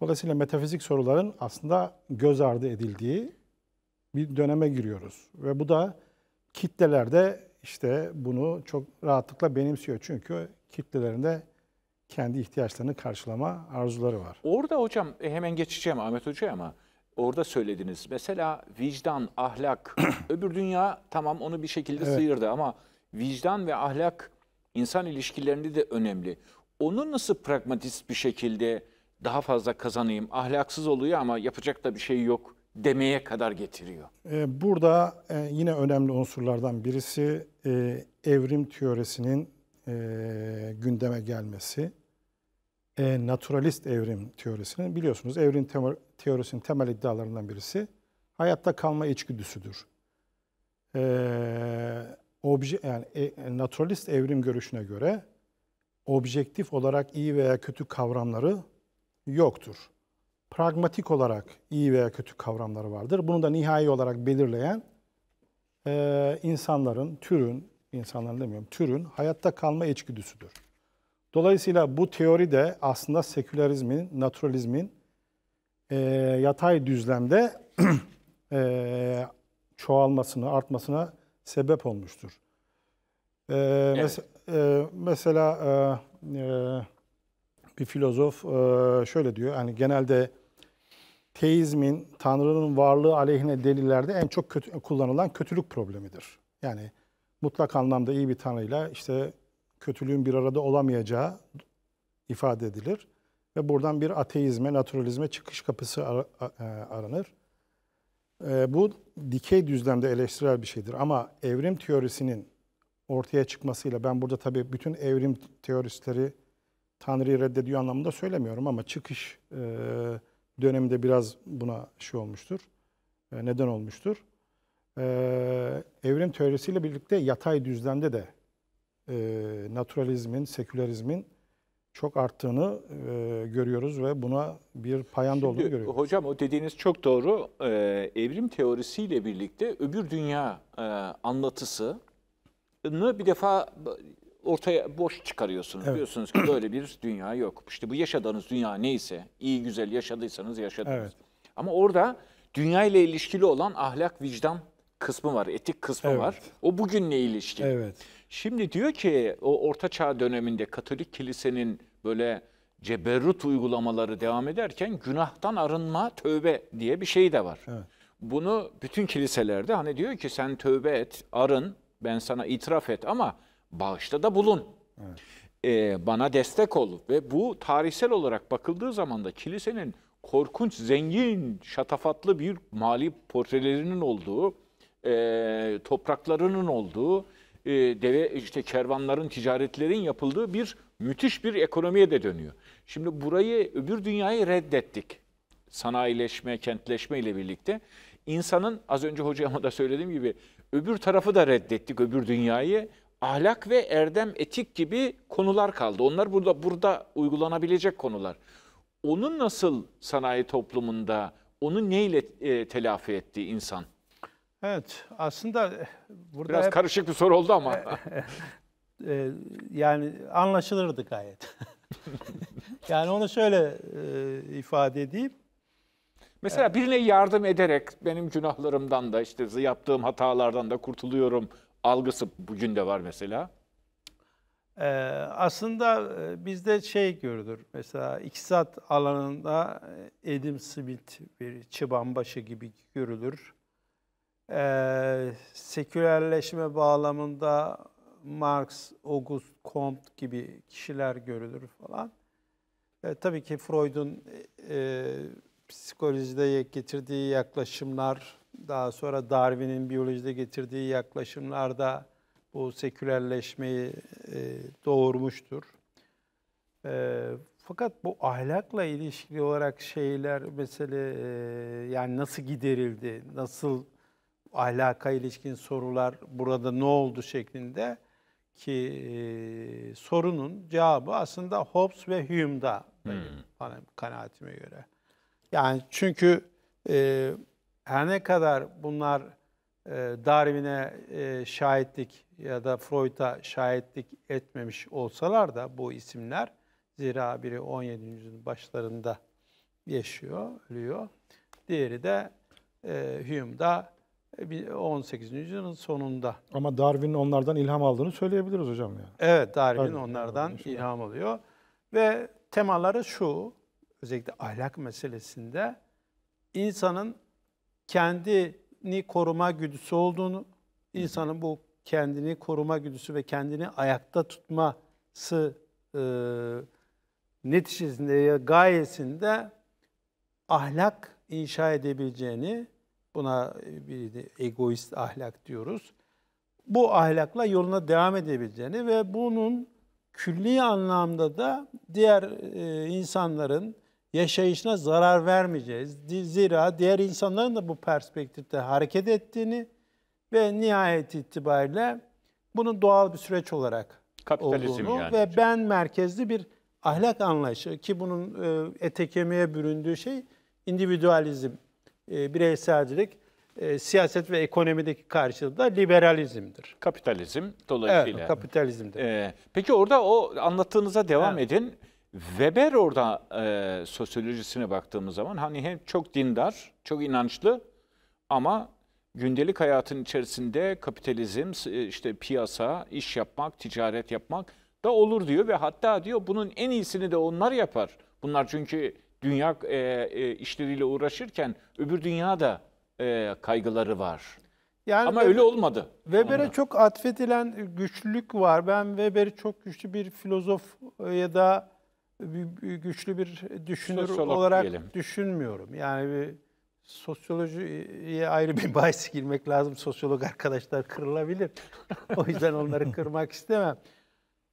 Dolayısıyla metafizik soruların aslında göz ardı edildiği bir döneme giriyoruz. Ve bu da kitlelerde işte bunu çok rahatlıkla benimsiyor. Çünkü kitlelerinde kendi ihtiyaçlarını karşılama arzuları var. Orada hocam e, hemen geçeceğim Ahmet Hoca ama orada söylediniz. Mesela vicdan, ahlak, <clears throat> öbür dünya tamam onu bir şekilde evet. sıyırdı ama vicdan ve ahlak insan ilişkilerinde de önemli. Onu nasıl pragmatist bir şekilde daha fazla kazanayım? Ahlaksız oluyor ama yapacak da bir şey yok demeye kadar getiriyor. E, burada e, yine önemli unsurlardan birisi e, evrim teorisinin gündeme gelmesi. Naturalist evrim teorisinin biliyorsunuz evrim teorisinin temel iddialarından birisi hayatta kalma içgüdüsüdür. Obje, yani naturalist evrim görüşüne göre objektif olarak iyi veya kötü kavramları yoktur pragmatik olarak iyi veya kötü kavramları vardır. Bunu da nihai olarak belirleyen e, insanların, türün, insanların demiyorum, türün hayatta kalma içgüdüsüdür. Dolayısıyla bu teori de aslında sekülerizmin, naturalizmin e, yatay düzlemde <clears throat> e, çoğalmasına, artmasına sebep olmuştur. E, evet. mes e, mesela e, e, bir filozof e, şöyle diyor, yani genelde teizmin, Tanrı'nın varlığı aleyhine delillerde en çok kötü, kullanılan kötülük problemidir. Yani mutlak anlamda iyi bir Tanrı'yla işte kötülüğün bir arada olamayacağı ifade edilir. Ve buradan bir ateizme, naturalizme çıkış kapısı ar e, aranır. E, bu dikey düzlemde eleştirel bir şeydir. Ama evrim teorisinin ortaya çıkmasıyla ben burada tabii bütün evrim teoristleri Tanrı'yı reddediyor anlamında söylemiyorum ama çıkış e, döneminde biraz buna şey olmuştur. E, neden olmuştur. E, evrim teorisiyle birlikte yatay düzlemde de e, naturalizmin, sekülerizmin çok arttığını e, görüyoruz ve buna bir payanda Şimdi, olduğunu görüyoruz. Hocam o dediğiniz çok doğru. Ee, evrim teorisiyle birlikte öbür dünya e, anlatısı bir defa ortaya boş çıkarıyorsunuz. Evet. Diyorsunuz ki böyle bir dünya yok. İşte bu yaşadığınız dünya neyse, iyi güzel yaşadıysanız yaşadınız. Evet. Ama orada dünya ile ilişkili olan ahlak, vicdan kısmı var, etik kısmı evet. var. O bugünle ilişkin. Evet. Şimdi diyor ki o Orta Çağ döneminde Katolik Kilisenin böyle ceberrut uygulamaları devam ederken günahtan arınma, tövbe diye bir şey de var. Evet. Bunu bütün kiliselerde hani diyor ki sen tövbe et, arın, ben sana itiraf et ama bağışta da bulun. Evet. Ee, bana destek ol ve bu tarihsel olarak bakıldığı zaman da kilisenin korkunç, zengin, şatafatlı bir mali portrelerinin olduğu, e, topraklarının olduğu, e, deve işte kervanların, ticaretlerin yapıldığı bir müthiş bir ekonomiye de dönüyor. Şimdi burayı, öbür dünyayı reddettik. Sanayileşme, kentleşme ile birlikte. insanın az önce hocama da söylediğim gibi öbür tarafı da reddettik, öbür dünyayı ahlak ve erdem etik gibi konular kaldı. Onlar burada burada uygulanabilecek konular. Onu nasıl sanayi toplumunda, onu neyle e, telafi etti insan? Evet, aslında eh, burada biraz hep, karışık bir soru oldu ama. E, <laughs> e, yani anlaşılırdı gayet. <laughs> yani onu şöyle e, ifade edeyim. Mesela birine yardım ederek benim günahlarımdan da işte yaptığım hatalardan da kurtuluyorum algısı bugün de var mesela? Ee, aslında e, bizde şey görülür. Mesela iktisat alanında Edim Smith bir çıbanbaşı gibi görülür. Ee, sekülerleşme bağlamında Marx, August Comte gibi kişiler görülür falan. E, tabii ki Freud'un e, e psikolojide getirdiği yaklaşımlar daha sonra Darwin'in biyolojide getirdiği yaklaşımlarda bu sekülerleşmeyi e, doğurmuştur. E, fakat bu ahlakla ilişkili olarak şeyler mesele e, yani nasıl giderildi, nasıl ahlaka ilişkin sorular burada ne oldu şeklinde ki e, sorunun cevabı aslında Hobbes ve Hume'da hmm. kanaatime göre. Yani çünkü e, her ne kadar bunlar e, Darwin'e e, şahitlik ya da Freud'a şahitlik etmemiş olsalar da bu isimler zira biri 17. yüzyılın başlarında yaşıyor, ölüyor. Diğeri de e, Hume'da 18. yüzyılın sonunda. Ama Darwin'in onlardan ilham aldığını söyleyebiliriz hocam yani. Evet, Darwin, Darwin onlardan yani. ilham alıyor ve temaları şu özellikle ahlak meselesinde insanın kendini koruma güdüsü olduğunu, insanın bu kendini koruma güdüsü ve kendini ayakta tutması e, neticesinde ya gayesinde ahlak inşa edebileceğini, buna bir de egoist ahlak diyoruz. Bu ahlakla yoluna devam edebileceğini ve bunun külli anlamda da diğer e, insanların yaşayışına zarar vermeyeceğiz. Zira diğer insanların da bu perspektifte hareket ettiğini ve nihayet itibariyle bunun doğal bir süreç olarak Kapitalizm olduğunu yani. ve ben merkezli bir ahlak anlayışı ki bunun e, ete kemiğe büründüğü şey individualizm, e, bireyselcilik, e, siyaset ve ekonomideki karşılığı da liberalizmdir. Kapitalizm dolayısıyla. Evet, kapitalizmdir. Ee, peki orada o anlattığınıza devam evet. edin. Weber orada e, sosyolojisine baktığımız zaman hani hem çok dindar, çok inançlı ama gündelik hayatın içerisinde kapitalizm, e, işte piyasa, iş yapmak, ticaret yapmak da olur diyor ve hatta diyor bunun en iyisini de onlar yapar. Bunlar çünkü dünya e, e, işleriyle uğraşırken öbür dünyada e, kaygıları var. Yani Ama Weber, öyle olmadı. Weber'e çok atfedilen güçlülük var. Ben Weber'i çok güçlü bir filozof ya da güçlü bir düşünür Sosyolog olarak diyelim. düşünmüyorum. Yani bir sosyolojiye ayrı bir bahis girmek lazım. Sosyolog arkadaşlar kırılabilir. <laughs> o yüzden onları kırmak istemem.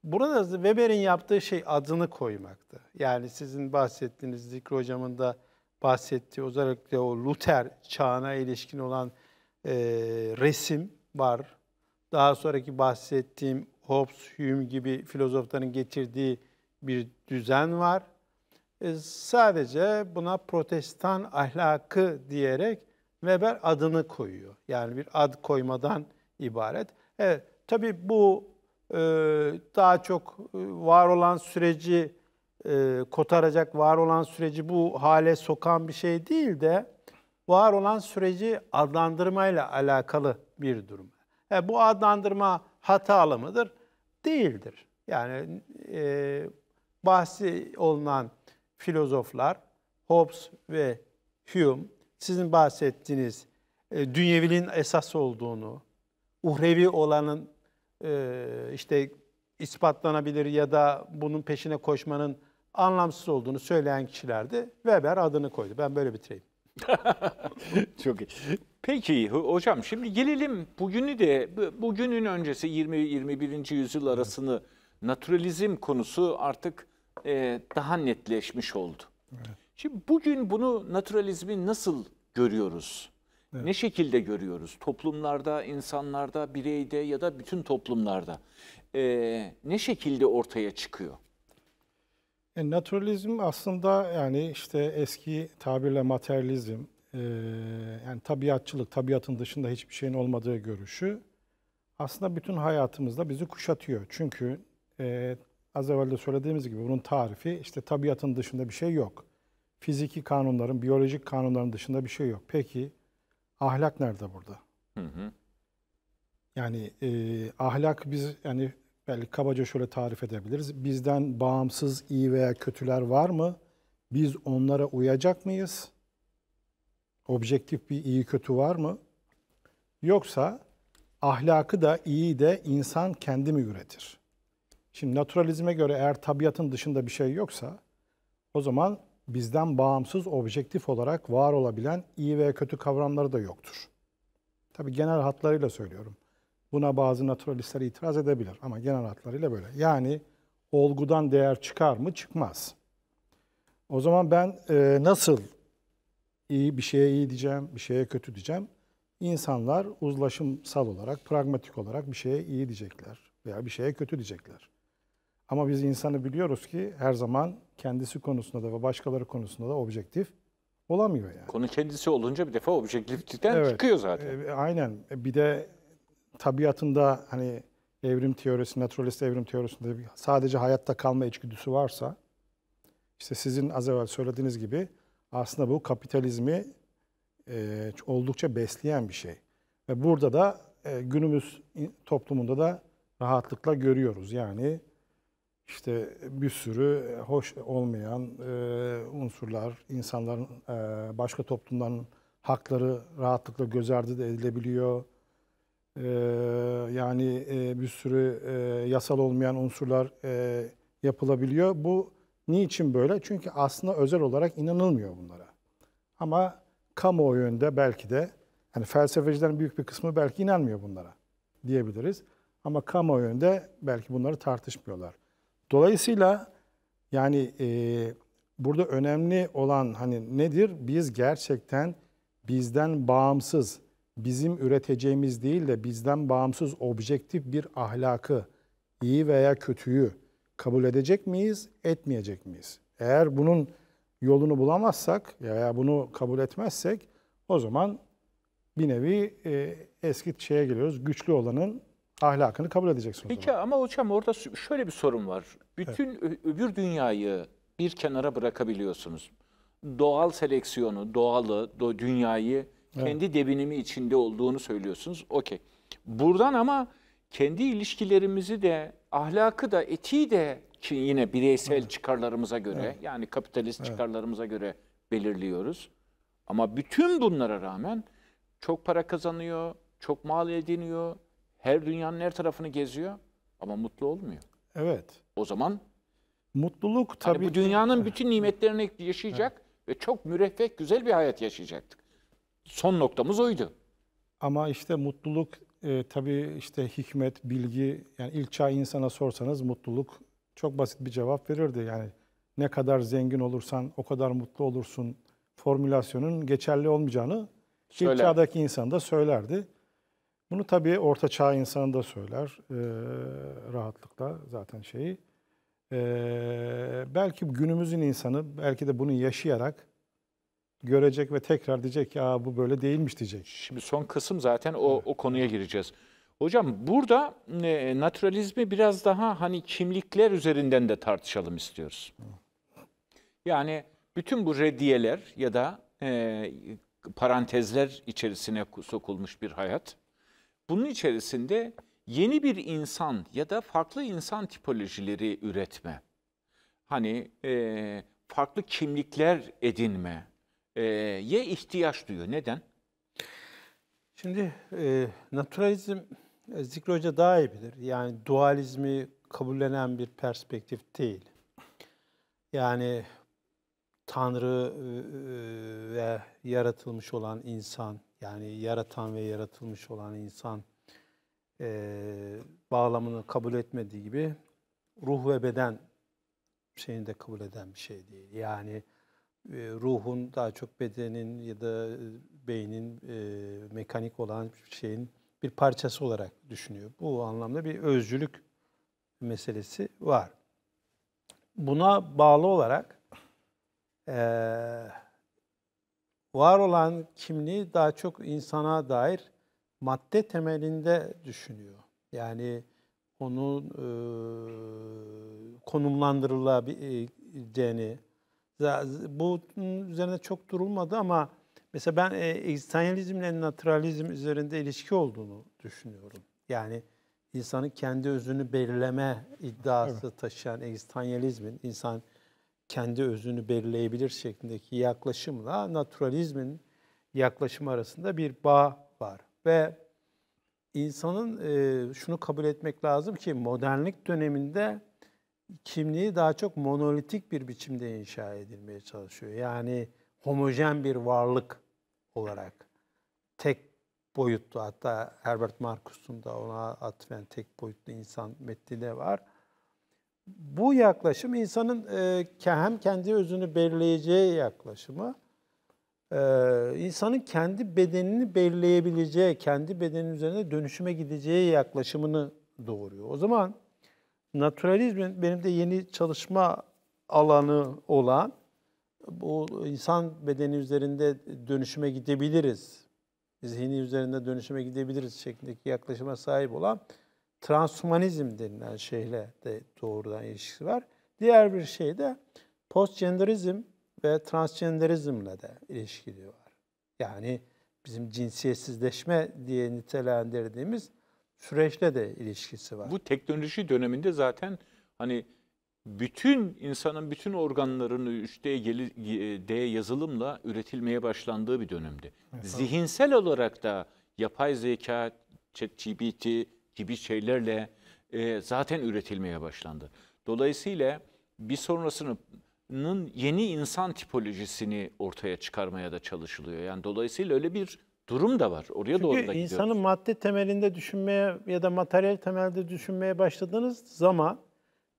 Burada Weber'in yaptığı şey adını koymaktı. Yani sizin bahsettiğiniz Zikri Hocam'ın da bahsettiği özellikle o Luther çağına ilişkin olan e, resim var. Daha sonraki bahsettiğim Hobbes, Hume gibi filozofların getirdiği bir düzen var. E, sadece buna protestan ahlakı diyerek Weber adını koyuyor. Yani bir ad koymadan ibaret. Evet, tabii bu e, daha çok e, var olan süreci e, kotaracak, var olan süreci bu hale sokan bir şey değil de var olan süreci adlandırmayla alakalı bir durum. Yani e, bu adlandırma hatalı mıdır? Değildir. Yani e, bahsi olunan filozoflar Hobbes ve Hume sizin bahsettiğiniz e, dünyeviliğin esas olduğunu, uhrevi olanın e, işte ispatlanabilir ya da bunun peşine koşmanın anlamsız olduğunu söyleyen kişilerdi. Weber adını koydu. Ben böyle bitireyim. <laughs> Çok iyi. Peki hocam şimdi gelelim bugünü de bugünün öncesi 20-21. yüzyıl arasını naturalizm konusu artık e, daha netleşmiş oldu. Evet. Şimdi bugün bunu naturalizmi nasıl görüyoruz? Evet. Ne şekilde görüyoruz? Toplumlarda, insanlarda, bireyde ya da bütün toplumlarda e, ne şekilde ortaya çıkıyor? E, naturalizm aslında yani işte eski tabirle materyalizm, e, yani tabiatçılık, tabiatın dışında hiçbir şeyin olmadığı görüşü aslında bütün hayatımızda bizi kuşatıyor. Çünkü e, az evvel de söylediğimiz gibi bunun tarifi işte tabiatın dışında bir şey yok. Fiziki kanunların, biyolojik kanunların dışında bir şey yok. Peki ahlak nerede burada? Hı hı. Yani e, ahlak biz yani belki kabaca şöyle tarif edebiliriz. Bizden bağımsız iyi veya kötüler var mı? Biz onlara uyacak mıyız? Objektif bir iyi kötü var mı? Yoksa ahlakı da iyi de insan kendi mi üretir? Şimdi naturalizme göre eğer tabiatın dışında bir şey yoksa o zaman bizden bağımsız objektif olarak var olabilen iyi veya kötü kavramları da yoktur. Tabii genel hatlarıyla söylüyorum. Buna bazı naturalistler itiraz edebilir ama genel hatlarıyla böyle. Yani olgudan değer çıkar mı? Çıkmaz. O zaman ben e, nasıl iyi bir şeye iyi diyeceğim, bir şeye kötü diyeceğim? İnsanlar uzlaşımsal olarak, pragmatik olarak bir şeye iyi diyecekler veya bir şeye kötü diyecekler. Ama biz insanı biliyoruz ki her zaman kendisi konusunda da ve başkaları konusunda da objektif olamıyor yani. Konu kendisi olunca bir defa objektiflikten evet, çıkıyor zaten. E, e aynen. E, bir de tabiatında hani evrim teorisi, naturalist evrim teorisinde sadece hayatta kalma içgüdüsü varsa işte sizin az evvel söylediğiniz gibi aslında bu kapitalizmi e, oldukça besleyen bir şey. Ve burada da e, günümüz toplumunda da rahatlıkla görüyoruz. Yani işte bir sürü e, hoş olmayan e, unsurlar, insanların e, başka toplumdan hakları rahatlıkla göz ardı da edilebiliyor. E, yani e, bir sürü e, yasal olmayan unsurlar e, yapılabiliyor. Bu niçin böyle? Çünkü aslında özel olarak inanılmıyor bunlara. Ama kamuoyunda belki de, yani felsefecilerin büyük bir kısmı belki inanmıyor bunlara diyebiliriz. Ama kamuoyunda belki bunları tartışmıyorlar. Dolayısıyla yani e, burada önemli olan hani nedir? Biz gerçekten bizden bağımsız, bizim üreteceğimiz değil de bizden bağımsız objektif bir ahlakı, iyi veya kötüyü kabul edecek miyiz, etmeyecek miyiz? Eğer bunun yolunu bulamazsak veya bunu kabul etmezsek o zaman bir nevi e, eski şeye geliyoruz. Güçlü olanın ahlakını kabul edeceksin Peki, o zaman. Ama hocam orada şöyle bir sorun var. Bütün evet. öbür dünyayı bir kenara bırakabiliyorsunuz. Doğal seleksiyonu, doğalı, do dünyayı evet. kendi devinimi içinde olduğunu söylüyorsunuz. Okey. Buradan ama kendi ilişkilerimizi de, ahlakı da, etiği de ki yine bireysel evet. çıkarlarımıza göre, evet. yani kapitalist evet. çıkarlarımıza göre belirliyoruz. Ama bütün bunlara rağmen çok para kazanıyor, çok mal ediniyor, her dünyanın her tarafını geziyor ama mutlu olmuyor. Evet. O zaman mutluluk hani tabii hani bu dünyanın bütün nimetlerini yaşayacak evet. ve çok müreffeh güzel bir hayat yaşayacaktık. Son noktamız oydu. Ama işte mutluluk e, tabii işte hikmet, bilgi yani ilk çağ insana sorsanız mutluluk çok basit bir cevap verirdi. Yani ne kadar zengin olursan o kadar mutlu olursun formülasyonun geçerli olmayacağını Söyler. ilk çağdaki insan da söylerdi. Bunu tabii orta çağ insanı da söyler e, rahatlıkla zaten şeyi. E, belki günümüzün insanı belki de bunu yaşayarak görecek ve tekrar diyecek ki bu böyle değilmiş diyecek. Şimdi son kısım zaten o, evet. o konuya gireceğiz. Hocam burada e, naturalizmi biraz daha hani kimlikler üzerinden de tartışalım istiyoruz. Yani bütün bu reddiyeler ya da e, parantezler içerisine sokulmuş bir hayat bunun içerisinde yeni bir insan ya da farklı insan tipolojileri üretme, hani e, farklı kimlikler edinme e, ye ihtiyaç duyuyor. Neden? Şimdi e, naturalizm e, Zikri Hoca daha iyi bilir. Yani dualizmi kabullenen bir perspektif değil. Yani Tanrı e, e, ve yaratılmış olan insan yani yaratan ve yaratılmış olan insan e, bağlamını kabul etmediği gibi ruh ve beden şeyini de kabul eden bir şey değil. Yani e, ruhun daha çok bedenin ya da e, beynin e, mekanik olan şeyin bir parçası olarak düşünüyor. Bu anlamda bir özcülük meselesi var. Buna bağlı olarak eee var olan kimliği daha çok insana dair madde temelinde düşünüyor. Yani onun e, konumlandırılabileceğini bu üzerine çok durulmadı ama mesela ben e, egzistasyonizmle naturalizm üzerinde ilişki olduğunu düşünüyorum. Yani insanın kendi özünü belirleme iddiası evet. taşıyan egzistasyonizmin insan kendi özünü belirleyebilir şeklindeki yaklaşımla naturalizmin yaklaşımı arasında bir bağ var. Ve insanın e, şunu kabul etmek lazım ki modernlik döneminde kimliği daha çok monolitik bir biçimde inşa edilmeye çalışıyor. Yani homojen bir varlık olarak tek boyutlu hatta Herbert Marcus'un da ona atfen tek boyutlu insan metni de var bu yaklaşım insanın e, hem kendi özünü belirleyeceği yaklaşımı, e, insanın kendi bedenini belirleyebileceği, kendi bedenin üzerine dönüşüme gideceği yaklaşımını doğuruyor. O zaman naturalizmin benim de yeni çalışma alanı olan bu insan bedeni üzerinde dönüşüme gidebiliriz, zihni üzerinde dönüşüme gidebiliriz şeklindeki yaklaşıma sahip olan transhumanizm denilen şeyle de doğrudan ilişkisi var. Diğer bir şey de postgenderizm ve transgenderizmle de ilişkili var. Yani bizim cinsiyetsizleşme diye nitelendirdiğimiz süreçle de ilişkisi var. Bu teknoloji döneminde zaten hani bütün insanın bütün organlarını 3D e, yazılımla üretilmeye başlandığı bir dönemdi. Evet. Zihinsel olarak da yapay zeka, ChatGPT, gibi şeylerle e, zaten üretilmeye başlandı. Dolayısıyla bir sonrasının yeni insan tipolojisini ortaya çıkarmaya da çalışılıyor. Yani dolayısıyla öyle bir durum da var. Oraya Çünkü doğru da gidiyoruz. insanın madde temelinde düşünmeye ya da materyal temelde düşünmeye başladığınız zaman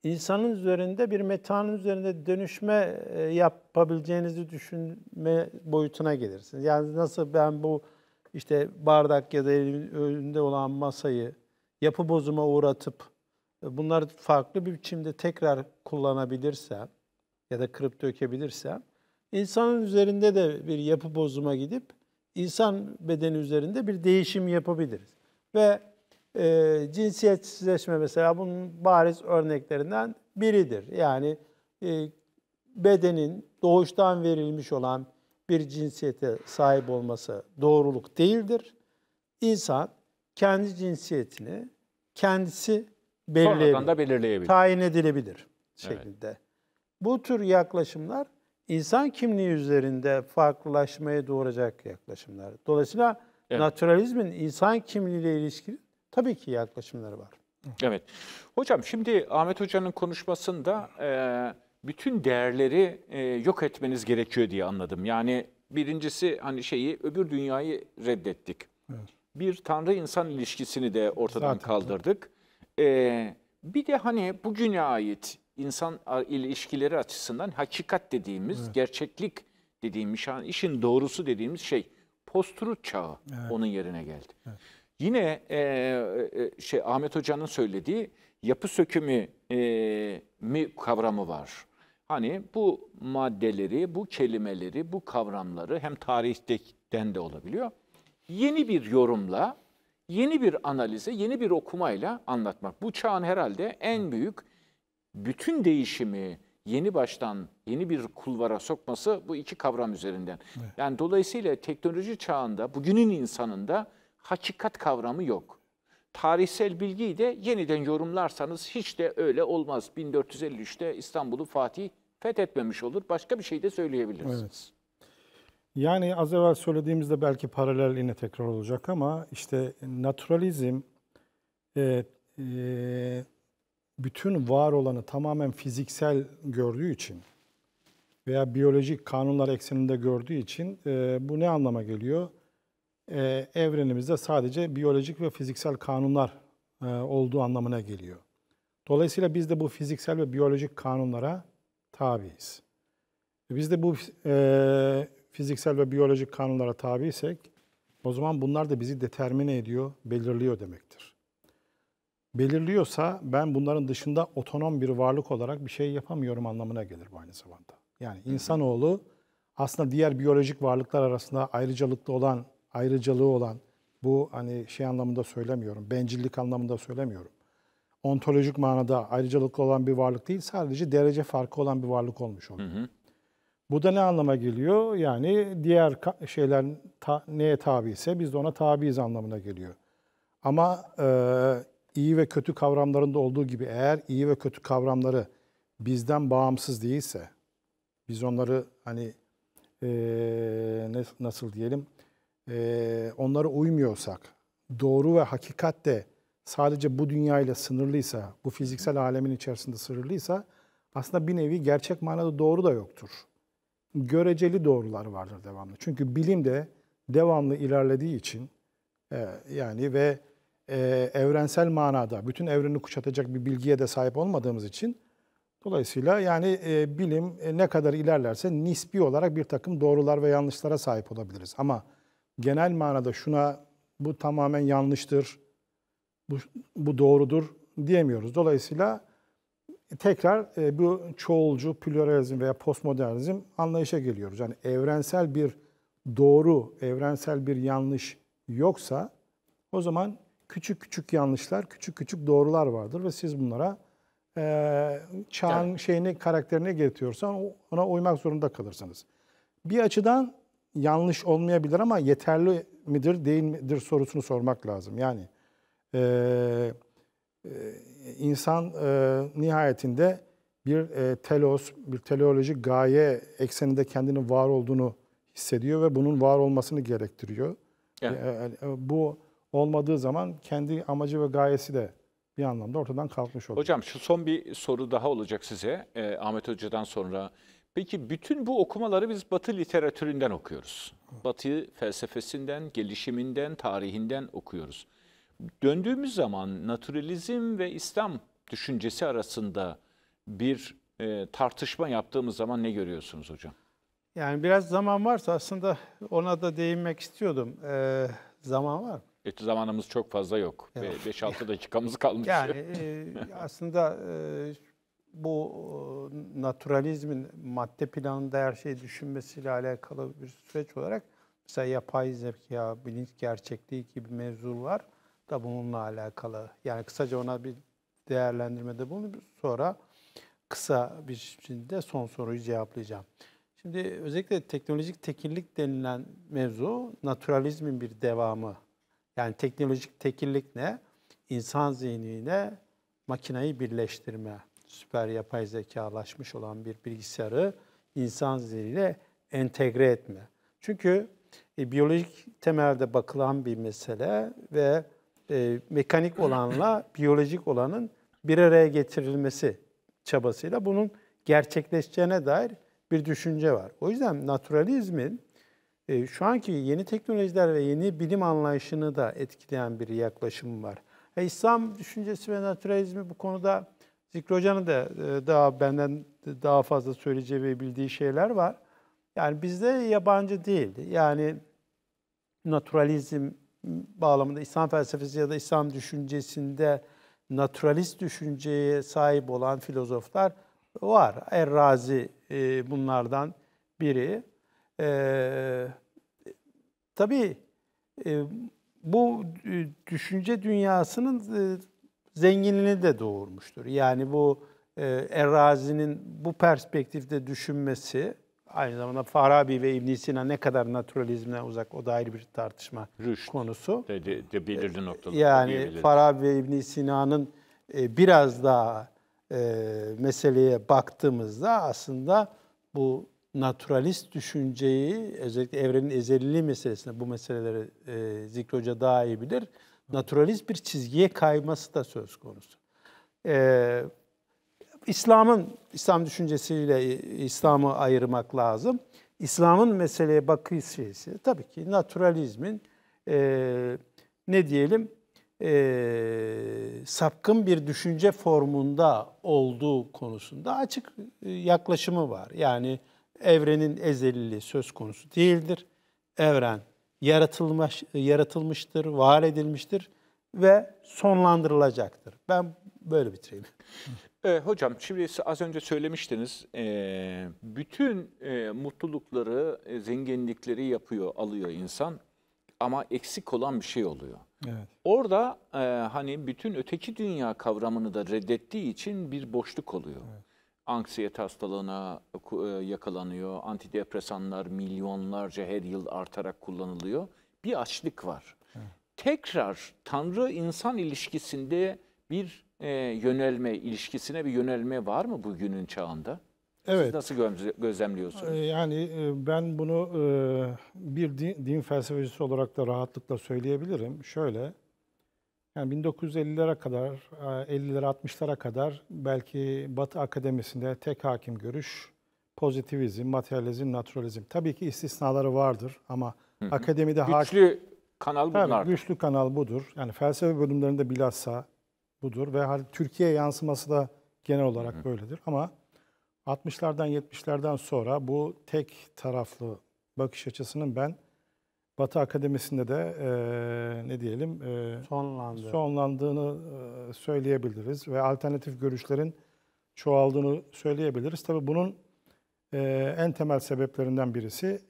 insanın üzerinde bir metanın üzerinde dönüşme e, yapabileceğinizi düşünme boyutuna gelirsiniz. Yani nasıl ben bu işte bardak ya da elimde olan masayı yapı bozuma uğratıp e, bunları farklı bir biçimde tekrar kullanabilirse ya da kırıp dökebilirse insanın üzerinde de bir yapı bozuma gidip insan bedeni üzerinde bir değişim yapabiliriz. Ve e, cinsiyetsizleşme mesela bunun bariz örneklerinden biridir. Yani e, bedenin doğuştan verilmiş olan bir cinsiyete sahip olması doğruluk değildir. İnsan kendi cinsiyetini kendisi belirleyebilir. belirleyebilir. Tayin edilebilir şekilde. Evet. Bu tür yaklaşımlar insan kimliği üzerinde farklılaşmaya doğuracak yaklaşımlar. Dolayısıyla evet. naturalizmin insan kimliğiyle ilişkili tabii ki yaklaşımları var. Evet. Hocam şimdi Ahmet Hoca'nın konuşmasında e, bütün değerleri e, yok etmeniz gerekiyor diye anladım. Yani birincisi hani şeyi öbür dünyayı reddettik. Evet bir tanrı-insan ilişkisini de ortadan Zaten. kaldırdık. Ee, bir de hani bugüne ait insan ilişkileri açısından hakikat dediğimiz, evet. gerçeklik dediğimiz, işin doğrusu dediğimiz şey post çağı evet. onun yerine geldi. Evet. Yine e, e, e, şey Ahmet Hoca'nın söylediği yapı sökümü e, mi kavramı var. Hani bu maddeleri, bu kelimeleri, bu kavramları hem tarihten de olabiliyor yeni bir yorumla, yeni bir analize, yeni bir okumayla anlatmak. Bu çağın herhalde en büyük bütün değişimi yeni baştan yeni bir kulvara sokması bu iki kavram üzerinden. Evet. Yani dolayısıyla teknoloji çağında bugünün insanında hakikat kavramı yok. Tarihsel bilgiyi de yeniden yorumlarsanız hiç de öyle olmaz. 1453'te İstanbul'u Fatih fethetmemiş olur. Başka bir şey de söyleyebilirsiniz. Evet. Yani az evvel söylediğimizde belki paralel yine tekrar olacak ama işte naturalizm e, e, bütün var olanı tamamen fiziksel gördüğü için veya biyolojik kanunlar ekseninde gördüğü için e, bu ne anlama geliyor? E, evrenimizde sadece biyolojik ve fiziksel kanunlar e, olduğu anlamına geliyor. Dolayısıyla biz de bu fiziksel ve biyolojik kanunlara tabiiz. E, biz de bu e, fiziksel ve biyolojik kanunlara tabi tabiysek o zaman bunlar da bizi determine ediyor, belirliyor demektir. Belirliyorsa ben bunların dışında otonom bir varlık olarak bir şey yapamıyorum anlamına gelir bu aynı zamanda. Yani insanoğlu aslında diğer biyolojik varlıklar arasında ayrıcalıklı olan, ayrıcalığı olan bu hani şey anlamında söylemiyorum, bencillik anlamında söylemiyorum. Ontolojik manada ayrıcalıklı olan bir varlık değil, sadece derece farkı olan bir varlık olmuş oluyor. Hı hı. Bu da ne anlama geliyor? Yani diğer şeyler ta, neye tabi ise biz de ona tabiiz anlamına geliyor. Ama e, iyi ve kötü kavramlarında olduğu gibi eğer iyi ve kötü kavramları bizden bağımsız değilse, biz onları hani e, nasıl diyelim, e, onlara uymuyorsak, doğru ve hakikat de sadece bu dünyayla sınırlıysa, bu fiziksel alemin içerisinde sınırlıysa aslında bir nevi gerçek manada doğru da yoktur göreceli doğrular vardır devamlı. Çünkü bilim de devamlı ilerlediği için e, yani ve e, evrensel manada bütün evreni kuşatacak bir bilgiye de sahip olmadığımız için dolayısıyla yani e, bilim ne kadar ilerlerse nispi olarak bir takım doğrular ve yanlışlara sahip olabiliriz. Ama genel manada şuna bu tamamen yanlıştır, bu, bu doğrudur diyemiyoruz. Dolayısıyla e, tekrar e, bu çoğulcu, pluralizm veya postmodernizm anlayışa geliyoruz. Yani evrensel bir doğru, evrensel bir yanlış yoksa o zaman küçük küçük yanlışlar, küçük küçük doğrular vardır ve siz bunlara e, çağın evet. şeyini, karakterine getiriyorsan ona uymak zorunda kalırsınız. Bir açıdan yanlış olmayabilir ama yeterli midir, değil midir sorusunu sormak lazım. Yani e, ee, insan e, nihayetinde bir e, telos, bir teleolojik gaye ekseninde kendini var olduğunu hissediyor ve bunun var olmasını gerektiriyor. Ee, yani. E, e, bu olmadığı zaman kendi amacı ve gayesi de bir anlamda ortadan kalkmış oluyor. Hocam şu son bir soru daha olacak size e, Ahmet Hoca'dan sonra. Peki bütün bu okumaları biz Batı literatüründen okuyoruz. Batı felsefesinden, gelişiminden, tarihinden okuyoruz döndüğümüz zaman naturalizm ve İslam düşüncesi arasında bir e, tartışma yaptığımız zaman ne görüyorsunuz hocam? Yani biraz zaman varsa aslında ona da değinmek istiyordum. Ee, zaman var mı? Evet, zamanımız çok fazla yok. 5-6 dakikamız kalmış. Yani e, aslında e, bu e, naturalizmin madde planında her şeyi düşünmesiyle alakalı bir süreç olarak mesela yapay zeka, bilinç gerçekliği gibi mevzular da bununla alakalı. Yani kısaca ona bir değerlendirmede bunu sonra kısa bir şekilde son soruyu cevaplayacağım. Şimdi özellikle teknolojik tekillik denilen mevzu naturalizmin bir devamı. Yani teknolojik tekillik ne? İnsan zihniyle makinayı birleştirme. Süper yapay zekalaşmış olan bir bilgisayarı insan zihniyle entegre etme. Çünkü e, biyolojik temelde bakılan bir mesele ve e, mekanik olanla <clears throat> biyolojik olanın bir araya getirilmesi çabasıyla bunun gerçekleşeceğine dair bir düşünce var. O yüzden naturalizmin e, şu anki yeni teknolojiler ve yeni bilim anlayışını da etkileyen bir yaklaşım var. E, İslam düşüncesi ve naturalizmi bu konuda Zikri Hoca'nın da daha benden daha fazla söyleyeceği ve bildiği şeyler var. Yani bizde yabancı değil. Yani naturalizm bağlamında İslam felsefesi ya da İslam düşüncesinde naturalist düşünceye sahip olan filozoflar var. Errazi e, bunlardan biri. E, tabii e, bu düşünce dünyasının e, zenginliğini de doğurmuştur. Yani bu e, Errazi'nin bu perspektifte düşünmesi Aynı zamanda Farabi ve İbn Sina ne kadar naturalizmden uzak o da ayrı bir tartışma Rüşt konusu. De, de, de belirli ee, noktalar. Yani Farabi ve İbn Sina'nın e, biraz daha e, meseleye baktığımızda aslında bu naturalist düşünceyi özellikle evrenin ezeliliği meselesinde bu meseleleri e, Zikri Hoca daha iyi bilir. Naturalist bir çizgiye kayması da söz konusu. E, İslam'ın, İslam düşüncesiyle İslam'ı ayırmak lazım. İslam'ın meseleye bakış şeysi tabii ki naturalizmin e, ne diyelim e, sapkın bir düşünce formunda olduğu konusunda açık e, yaklaşımı var. Yani evrenin ezeliliği söz konusu değildir. Evren yaratılmış, yaratılmıştır, var edilmiştir ve sonlandırılacaktır. Ben böyle bitireyim. <laughs> E, hocam çevresi az önce söylemiştiniz. E, bütün e, mutlulukları, e, zenginlikleri yapıyor, alıyor insan. Ama eksik olan bir şey oluyor. Evet. Orada e, hani bütün öteki dünya kavramını da reddettiği için bir boşluk oluyor. Evet. Anksiyete hastalığına e, yakalanıyor. Antidepresanlar milyonlarca her yıl artarak kullanılıyor. Bir açlık var. Evet. Tekrar Tanrı-insan ilişkisinde bir e, yönelme, ilişkisine bir yönelme var mı bugünün çağında? Evet. Siz nasıl gözlemliyorsunuz? E, yani e, ben bunu e, bir din, din felsefecisi olarak da rahatlıkla söyleyebilirim. Şöyle, yani 1950'lere kadar, 50'lere 60'lara kadar belki Batı akademisinde tek hakim görüş, pozitivizm, materyalizm, naturalizm. Tabii ki istisnaları vardır ama hı hı. akademide... Güçlü hakim, kanal bunlar. Tabii, güçlü kanal budur. Yani felsefe bölümlerinde bilhassa budur ve Türkiye yansıması da genel olarak Hı. böyledir ama 60'lardan 70'lerden sonra bu tek taraflı bakış açısının ben Batı Akademisi'nde de e, ne diyelim e, Sonlandı. sonlandığını e, söyleyebiliriz ve alternatif görüşlerin çoğaldığını söyleyebiliriz. Tabii bunun e, en temel sebeplerinden birisi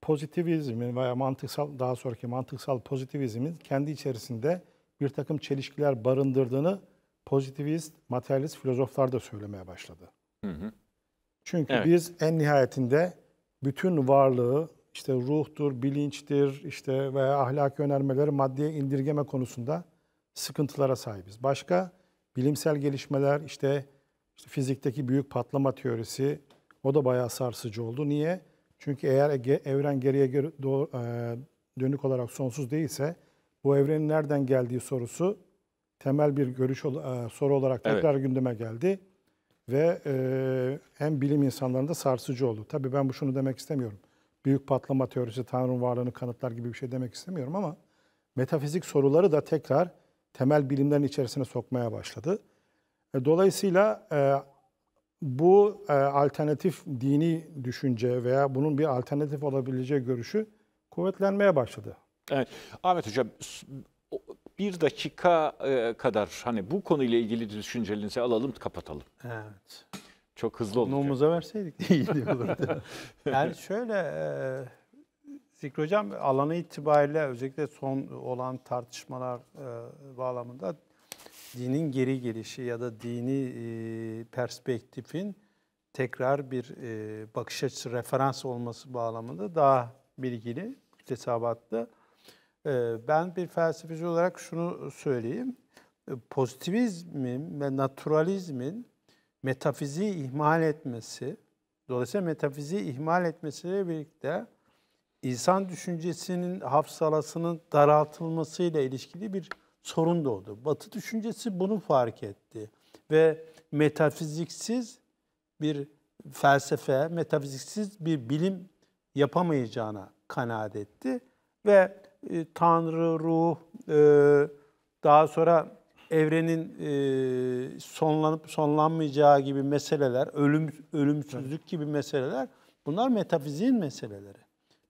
pozitivizmin veya mantıksal daha sonraki mantıksal pozitivizmin kendi içerisinde bir takım çelişkiler barındırdığını pozitivist, materyalist filozoflar da söylemeye başladı. Hı hı. Çünkü evet. biz en nihayetinde bütün varlığı işte ruhtur, bilinçtir, işte veya ahlaki önermeleri maddeye indirgeme konusunda sıkıntılara sahibiz. Başka bilimsel gelişmeler işte, işte fizikteki büyük patlama teorisi o da bayağı sarsıcı oldu. Niye? Çünkü eğer evren geriye dönük olarak sonsuz değilse bu evrenin nereden geldiği sorusu temel bir görüş e, soru olarak tekrar evet. gündeme geldi ve e, hem bilim insanlarında sarsıcı oldu. Tabii ben bu şunu demek istemiyorum. Büyük patlama teorisi Tanrı'nın varlığını kanıtlar gibi bir şey demek istemiyorum ama metafizik soruları da tekrar temel bilimlerin içerisine sokmaya başladı. E, dolayısıyla e, bu e, alternatif dini düşünce veya bunun bir alternatif olabileceği görüşü kuvvetlenmeye başladı. Evet. Ahmet Hocam bir dakika e, kadar hani bu konuyla ilgili düşüncelerinizi alalım kapatalım. Evet. Çok hızlı oldu. Nomuza verseydik <laughs> iyiydi olurdu. <laughs> yani şöyle e, Zikri Hocam alanı itibariyle özellikle son olan tartışmalar e, bağlamında dinin geri gelişi ya da dini perspektifin tekrar bir bakış açısı referans olması bağlamında daha bilgili, mütesabatlı ee, ben bir felsefeci olarak şunu söyleyeyim. Ee, pozitivizmin ve naturalizmin metafiziği ihmal etmesi, dolayısıyla metafiziği ihmal etmesiyle birlikte insan düşüncesinin hafsalasının daraltılmasıyla ilişkili bir sorun doğdu. Batı düşüncesi bunu fark etti ve metafiziksiz bir felsefe, metafiziksiz bir bilim yapamayacağına kanaat etti ve e, Tanrı, ruh, e, daha sonra evrenin e, sonlanıp sonlanmayacağı gibi meseleler, ölüm ölümsüzlük gibi meseleler bunlar metafiziğin meseleleri.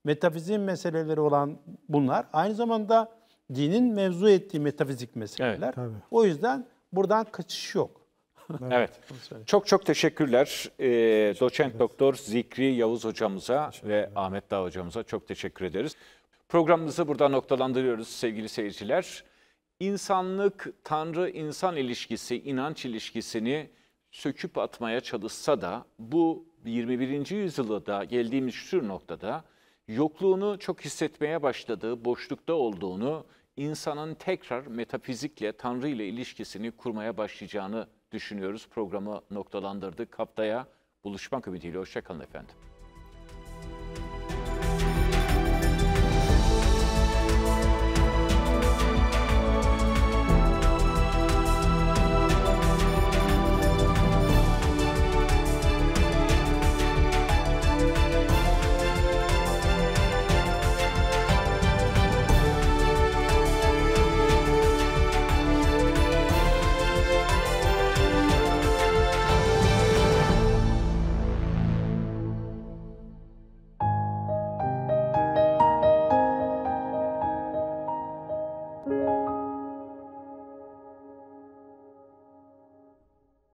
Metafiziğin meseleleri olan bunlar aynı zamanda dinin mevzu ettiği metafizik meseleler. Evet, o yüzden buradan kaçış yok. evet. Çok çok teşekkürler. Ee, doçent doktor Zikri Yavuz hocamıza ve Ahmet Dağ hocamıza çok teşekkür ederiz. Programımızı burada noktalandırıyoruz sevgili seyirciler. İnsanlık, Tanrı-insan ilişkisi, inanç ilişkisini söküp atmaya çalışsa da bu 21. yüzyılda da geldiğimiz şu noktada yokluğunu çok hissetmeye başladığı, boşlukta olduğunu, insanın tekrar metafizikle, Tanrı ile ilişkisini kurmaya başlayacağını düşünüyoruz. Programı noktalandırdık. Haftaya buluşmak ümidiyle. Hoşçakalın efendim.